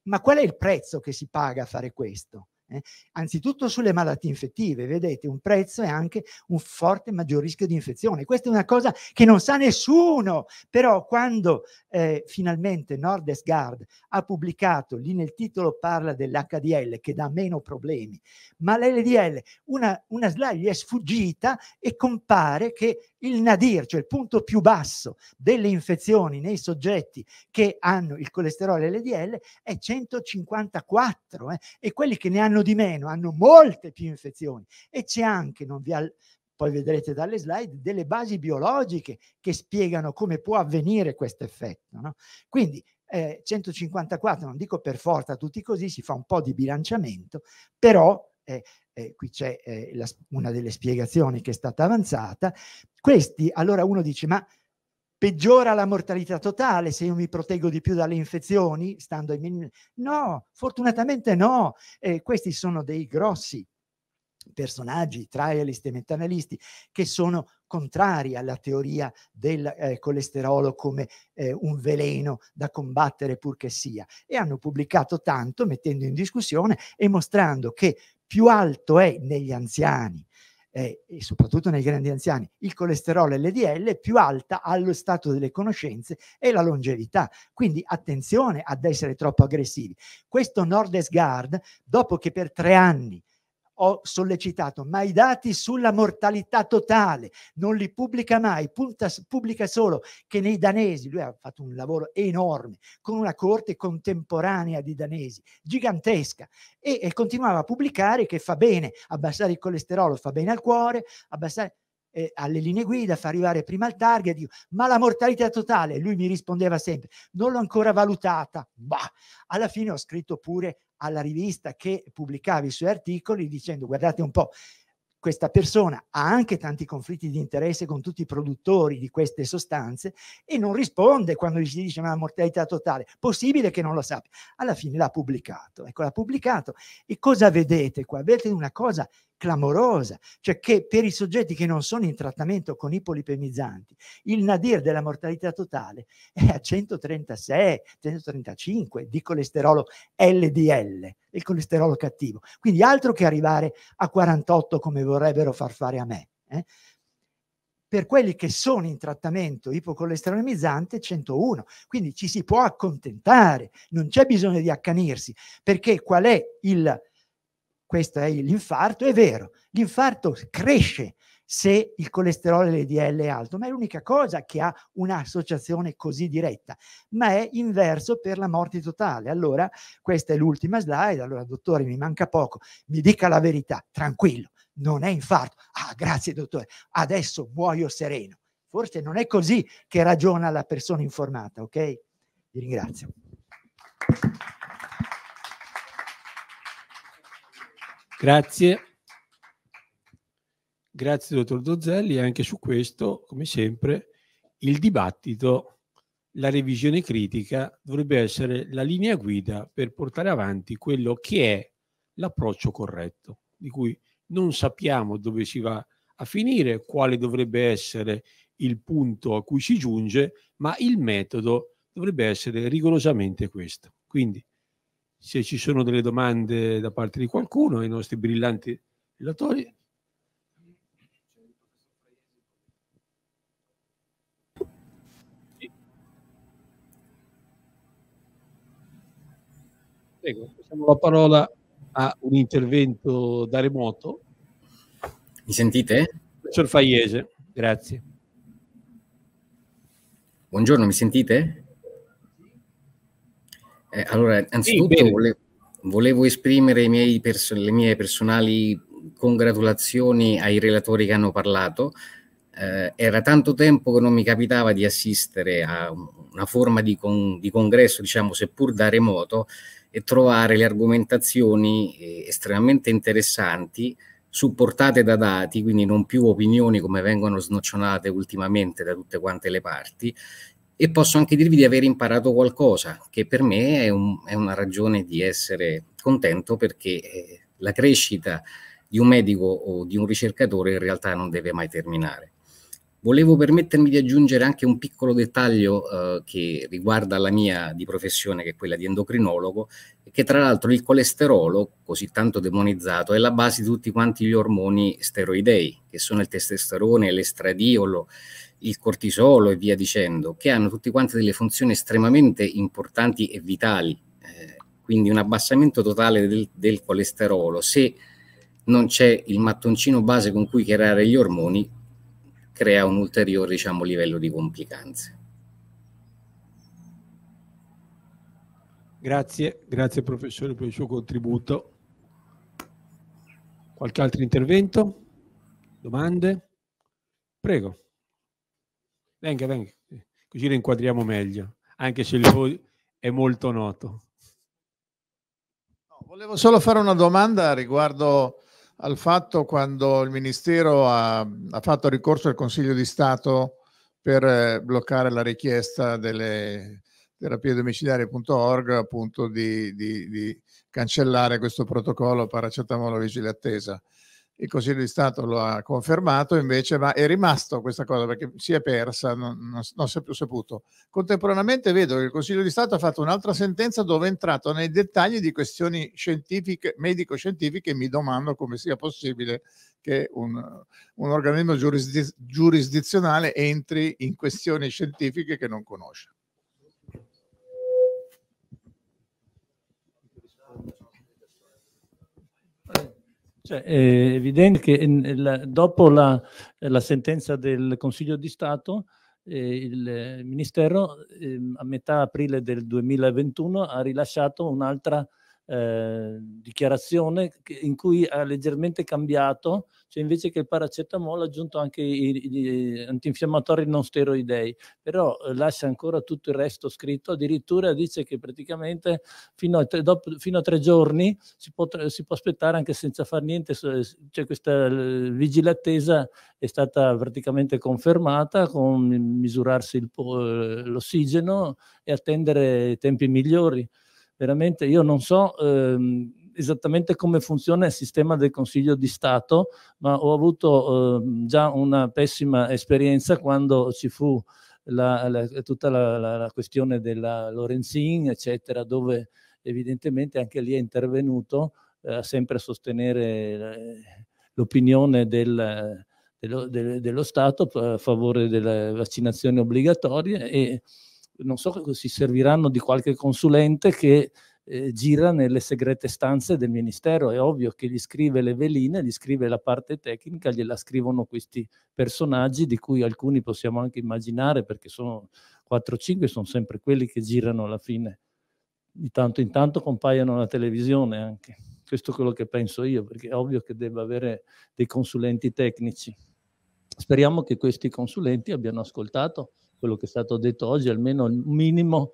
Ma qual è il prezzo che si paga a fare questo? Eh? Anzitutto sulle malattie infettive, vedete, un prezzo e anche un forte maggior rischio di infezione. Questa è una cosa che non sa nessuno, però quando eh, finalmente Nordesgard ha pubblicato, lì nel titolo parla dell'HDL che dà meno problemi, ma l'LDL, una, una slide gli è sfuggita e compare che il nadir, cioè il punto più basso delle infezioni nei soggetti che hanno il colesterolo LDL, è 154 eh? e quelli che ne hanno hanno di meno, hanno molte più infezioni e c'è anche, non vi al- poi vedrete dalle slide, delle basi biologiche che spiegano come può avvenire questo effetto. No? Quindi eh, 154, non dico per forza tutti così, si fa un po' di bilanciamento, però eh, eh, qui c'è eh, la, una delle spiegazioni che è stata avanzata, questi, allora uno dice ma peggiora la mortalità totale se io mi proteggo di più dalle infezioni, stando ai minimi. No, fortunatamente no. Eh, questi sono dei grossi personaggi, trialist e metanalisti, che sono contrari alla teoria del eh, colesterolo come eh, un veleno da combattere purché sia e hanno pubblicato tanto mettendo in discussione e mostrando che più alto è negli anziani eh, e soprattutto nei grandi anziani, il colesterolo LDL è più alta allo stato delle conoscenze e la longevità. Quindi attenzione ad essere troppo aggressivi. Questo Nordesgard, dopo che per tre anni ho sollecitato, ma i dati sulla mortalità totale non li pubblica mai, punta, pubblica solo che nei danesi, lui ha fatto un lavoro enorme con una corte contemporanea di danesi, gigantesca, e, e continuava a pubblicare che fa bene abbassare il colesterolo, fa bene al cuore, abbassare... Eh, alle linee guida, fa arrivare prima al target, dico, ma la mortalità totale, lui mi rispondeva sempre, non l'ho ancora valutata, bah, alla fine ho scritto pure alla rivista che pubblicava i suoi articoli dicendo guardate un po', questa persona ha anche tanti conflitti di interesse con tutti i produttori di queste sostanze e non risponde quando gli si dice ma la mortalità totale, possibile che non lo sappia. Alla fine l'ha pubblicato, ecco l'ha pubblicato e cosa vedete qua? Vedete una cosa clamorosa, cioè che per i soggetti che non sono in trattamento con i polipemizzanti, il nadir della mortalità totale è a 136, 135 di colesterolo LDL, il colesterolo cattivo. Quindi altro che arrivare a 48 come vorrebbero far fare a me. Eh? per quelli che sono in trattamento ipocolesterolemizzante 101. Quindi ci si può accontentare, non c'è bisogno di accanirsi, perché qual è il questo è l'infarto, è vero, l'infarto cresce se il colesterolo l'DL è alto, ma è l'unica cosa che ha un'associazione così diretta, ma è inverso per la morte totale. Allora, questa è l'ultima slide, allora dottore mi manca poco, mi dica la verità, tranquillo, non è infarto. Ah, grazie dottore, adesso muoio sereno. Forse non è così che ragiona la persona informata, ok? Vi ringrazio. Grazie. Grazie dottor Dozzelli, anche su questo, come sempre, il dibattito, la revisione critica dovrebbe essere la linea guida per portare avanti quello che è l'approccio corretto, di cui non sappiamo dove si va a finire, quale dovrebbe essere il punto a cui si giunge, ma il metodo dovrebbe essere rigorosamente questo. Quindi se ci sono delle domande da parte di qualcuno, ai nostri brillanti relatori. Prego, passiamo la parola a un intervento da remoto. Mi sentite? Professor Faiese, grazie. Buongiorno, mi sentite? Eh, allora, anzitutto sì, volevo, volevo esprimere le mie personali congratulazioni ai relatori che hanno parlato. Eh, era tanto tempo che non mi capitava di assistere a una forma di, con, di congresso, diciamo, seppur da remoto, e trovare le argomentazioni eh, estremamente interessanti, supportate da dati, quindi non più opinioni come vengono snocciolate ultimamente da tutte quante le parti, e posso anche dirvi di aver imparato qualcosa, che per me è, un, è una ragione di essere contento perché eh, la crescita di un medico o di un ricercatore in realtà non deve mai terminare. Volevo permettermi di aggiungere anche un piccolo dettaglio eh, che riguarda la mia di professione, che è quella di endocrinologo, che tra l'altro il colesterolo, così tanto demonizzato, è la base di tutti quanti gli ormoni steroidei, che sono il testosterone, l'estradiolo il cortisolo e via dicendo, che hanno tutti quanti delle funzioni estremamente importanti e vitali. Eh, quindi un abbassamento totale del, del colesterolo, se non c'è il mattoncino base con cui creare gli ormoni, crea un ulteriore diciamo, livello di complicanze. Grazie, grazie professore per il suo contributo. Qualche altro intervento? Domande? Prego. Venga, venga, così lo inquadriamo meglio, anche se il lui è molto noto. No, volevo solo fare una domanda riguardo al fatto quando il Ministero ha, ha fatto ricorso al Consiglio di Stato per eh, bloccare la richiesta delle terapie domiciliari.org appunto di, di, di cancellare questo protocollo paracetamolo vigile attesa il Consiglio di Stato lo ha confermato, invece ma è rimasto questa cosa perché si è persa, non, non, non si è più saputo. Contemporaneamente vedo che il Consiglio di Stato ha fatto un'altra sentenza dove è entrato nei dettagli di questioni scientifiche, medico-scientifiche e mi domando come sia possibile che un, un organismo giurisdiz- giurisdizionale entri in questioni scientifiche che non conosce. Cioè, è evidente che in, eh, dopo la, la, sentenza del Consiglio di Stato, eh, il eh, Ministero eh, a metà aprile del 2021 ha rilasciato un'altra Ehm, dichiarazione in cui ha leggermente cambiato, cioè invece che il paracetamolo ha aggiunto anche gli antinfiammatori non steroidei, però eh, lascia ancora tutto il resto scritto, addirittura dice che praticamente fino a, tre, dopo, fino a tre giorni si può, si può, aspettare anche senza far niente, cioè questa vigile attesa è stata praticamente confermata con misurarsi eh, l'ossigeno e attendere tempi migliori veramente io non so ehm, esattamente come funziona il sistema del Consiglio di Stato, ma ho avuto eh, già una pessima esperienza quando ci fu la, la, tutta la, la, questione della Lorenzin, eccetera, dove evidentemente anche lì è intervenuto eh, sempre a sostenere eh, l'opinione del, dello, dello, Stato eh, a favore delle vaccinazioni obbligatorie e non so si serviranno di qualche consulente che eh, gira nelle segrete stanze del ministero, è ovvio che gli scrive le veline, gli scrive la parte tecnica, gliela scrivono questi personaggi di cui alcuni possiamo anche immaginare perché sono 4-5, sono sempre quelli che girano alla fine, di tanto in tanto compaiono alla televisione anche. Questo è quello che penso io, perché è ovvio che debba avere dei consulenti tecnici. Speriamo che questi consulenti abbiano ascoltato quello che è stato detto oggi, almeno il minimo,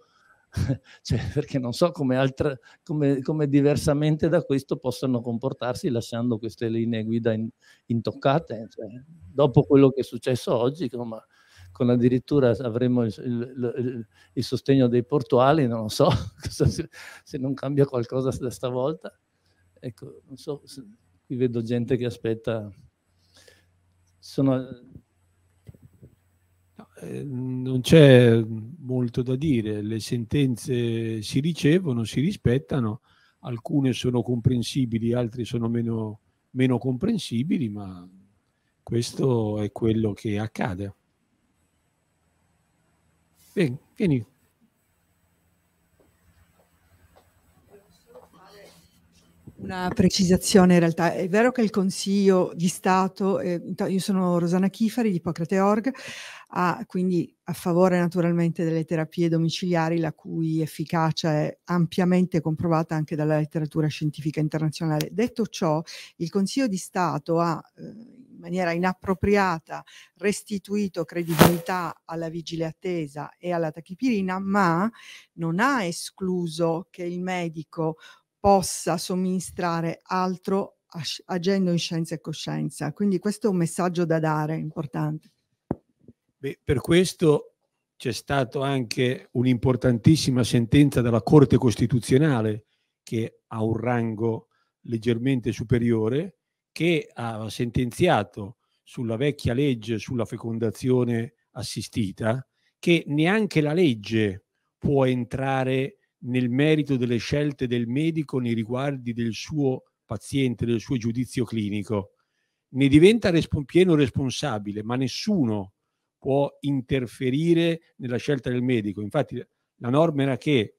cioè, perché non so come, altra, come, come, diversamente da questo possono comportarsi lasciando queste linee guida in, intoccate. Cioè, dopo quello che è successo oggi, come, con addirittura avremo il, il, il, il, sostegno dei portuali, non so se, se, non cambia qualcosa da stavolta. Ecco, non so, se, qui vedo gente che aspetta. Sono, Ehm, non c'è molto da dire, le sentenze si ricevono, si rispettano, alcune sono comprensibili, altre sono meno, meno comprensibili, ma questo è quello che accade. Bene, vieni. Una precisazione in realtà, è vero che il Consiglio di Stato, eh, io sono Rosana Chifari di Ippocrate Org, a, quindi a favore naturalmente delle terapie domiciliari la cui efficacia è ampiamente comprovata anche dalla letteratura scientifica internazionale. Detto ciò, il Consiglio di Stato ha eh, in maniera inappropriata restituito credibilità alla vigile attesa e alla tachipirina, ma non ha escluso che il medico possa somministrare altro agendo in scienza e coscienza. Quindi questo è un messaggio da dare importante. Beh, per questo c'è stata anche un'importantissima sentenza della Corte Costituzionale che ha un rango leggermente superiore, che ha sentenziato sulla vecchia legge sulla fecondazione assistita che neanche la legge può entrare nel merito delle scelte del medico nei riguardi del suo paziente, del suo giudizio clinico. Ne diventa resp pieno responsabile, ma nessuno può interferire nella scelta del medico. Infatti la norma era che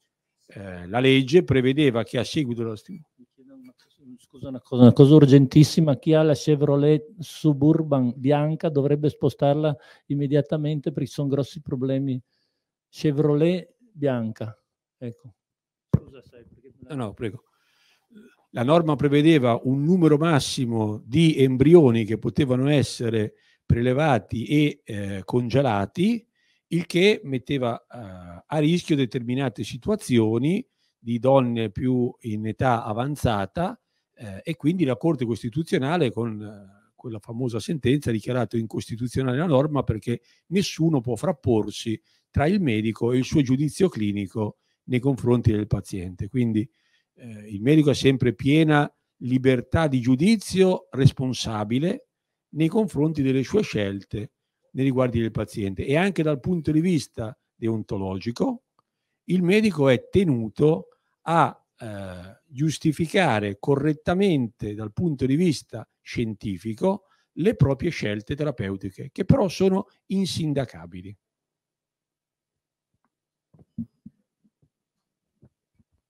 eh, la legge prevedeva che a seguito della stimolo... Scusa una cosa, una cosa urgentissima, chi ha la Chevrolet Suburban bianca dovrebbe spostarla immediatamente perché ci sono grossi problemi. Chevrolet bianca, ecco. Scusa, sai, perché... No, no, prego la norma prevedeva un numero massimo di embrioni che potevano essere prelevati e eh, congelati, il che metteva eh, a rischio determinate situazioni di donne più in età avanzata eh, e quindi la Corte Costituzionale con eh, quella famosa sentenza ha dichiarato incostituzionale la norma perché nessuno può frapporsi tra il medico e il suo giudizio clinico nei confronti del paziente. Quindi eh, il medico ha sempre piena libertà di giudizio responsabile nei confronti delle sue scelte nei riguardi del paziente e anche dal punto di vista deontologico il medico è tenuto a eh, giustificare correttamente dal punto di vista scientifico le proprie scelte terapeutiche che però sono insindacabili.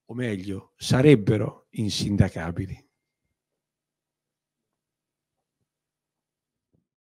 O meglio, sarebbero insindacabili.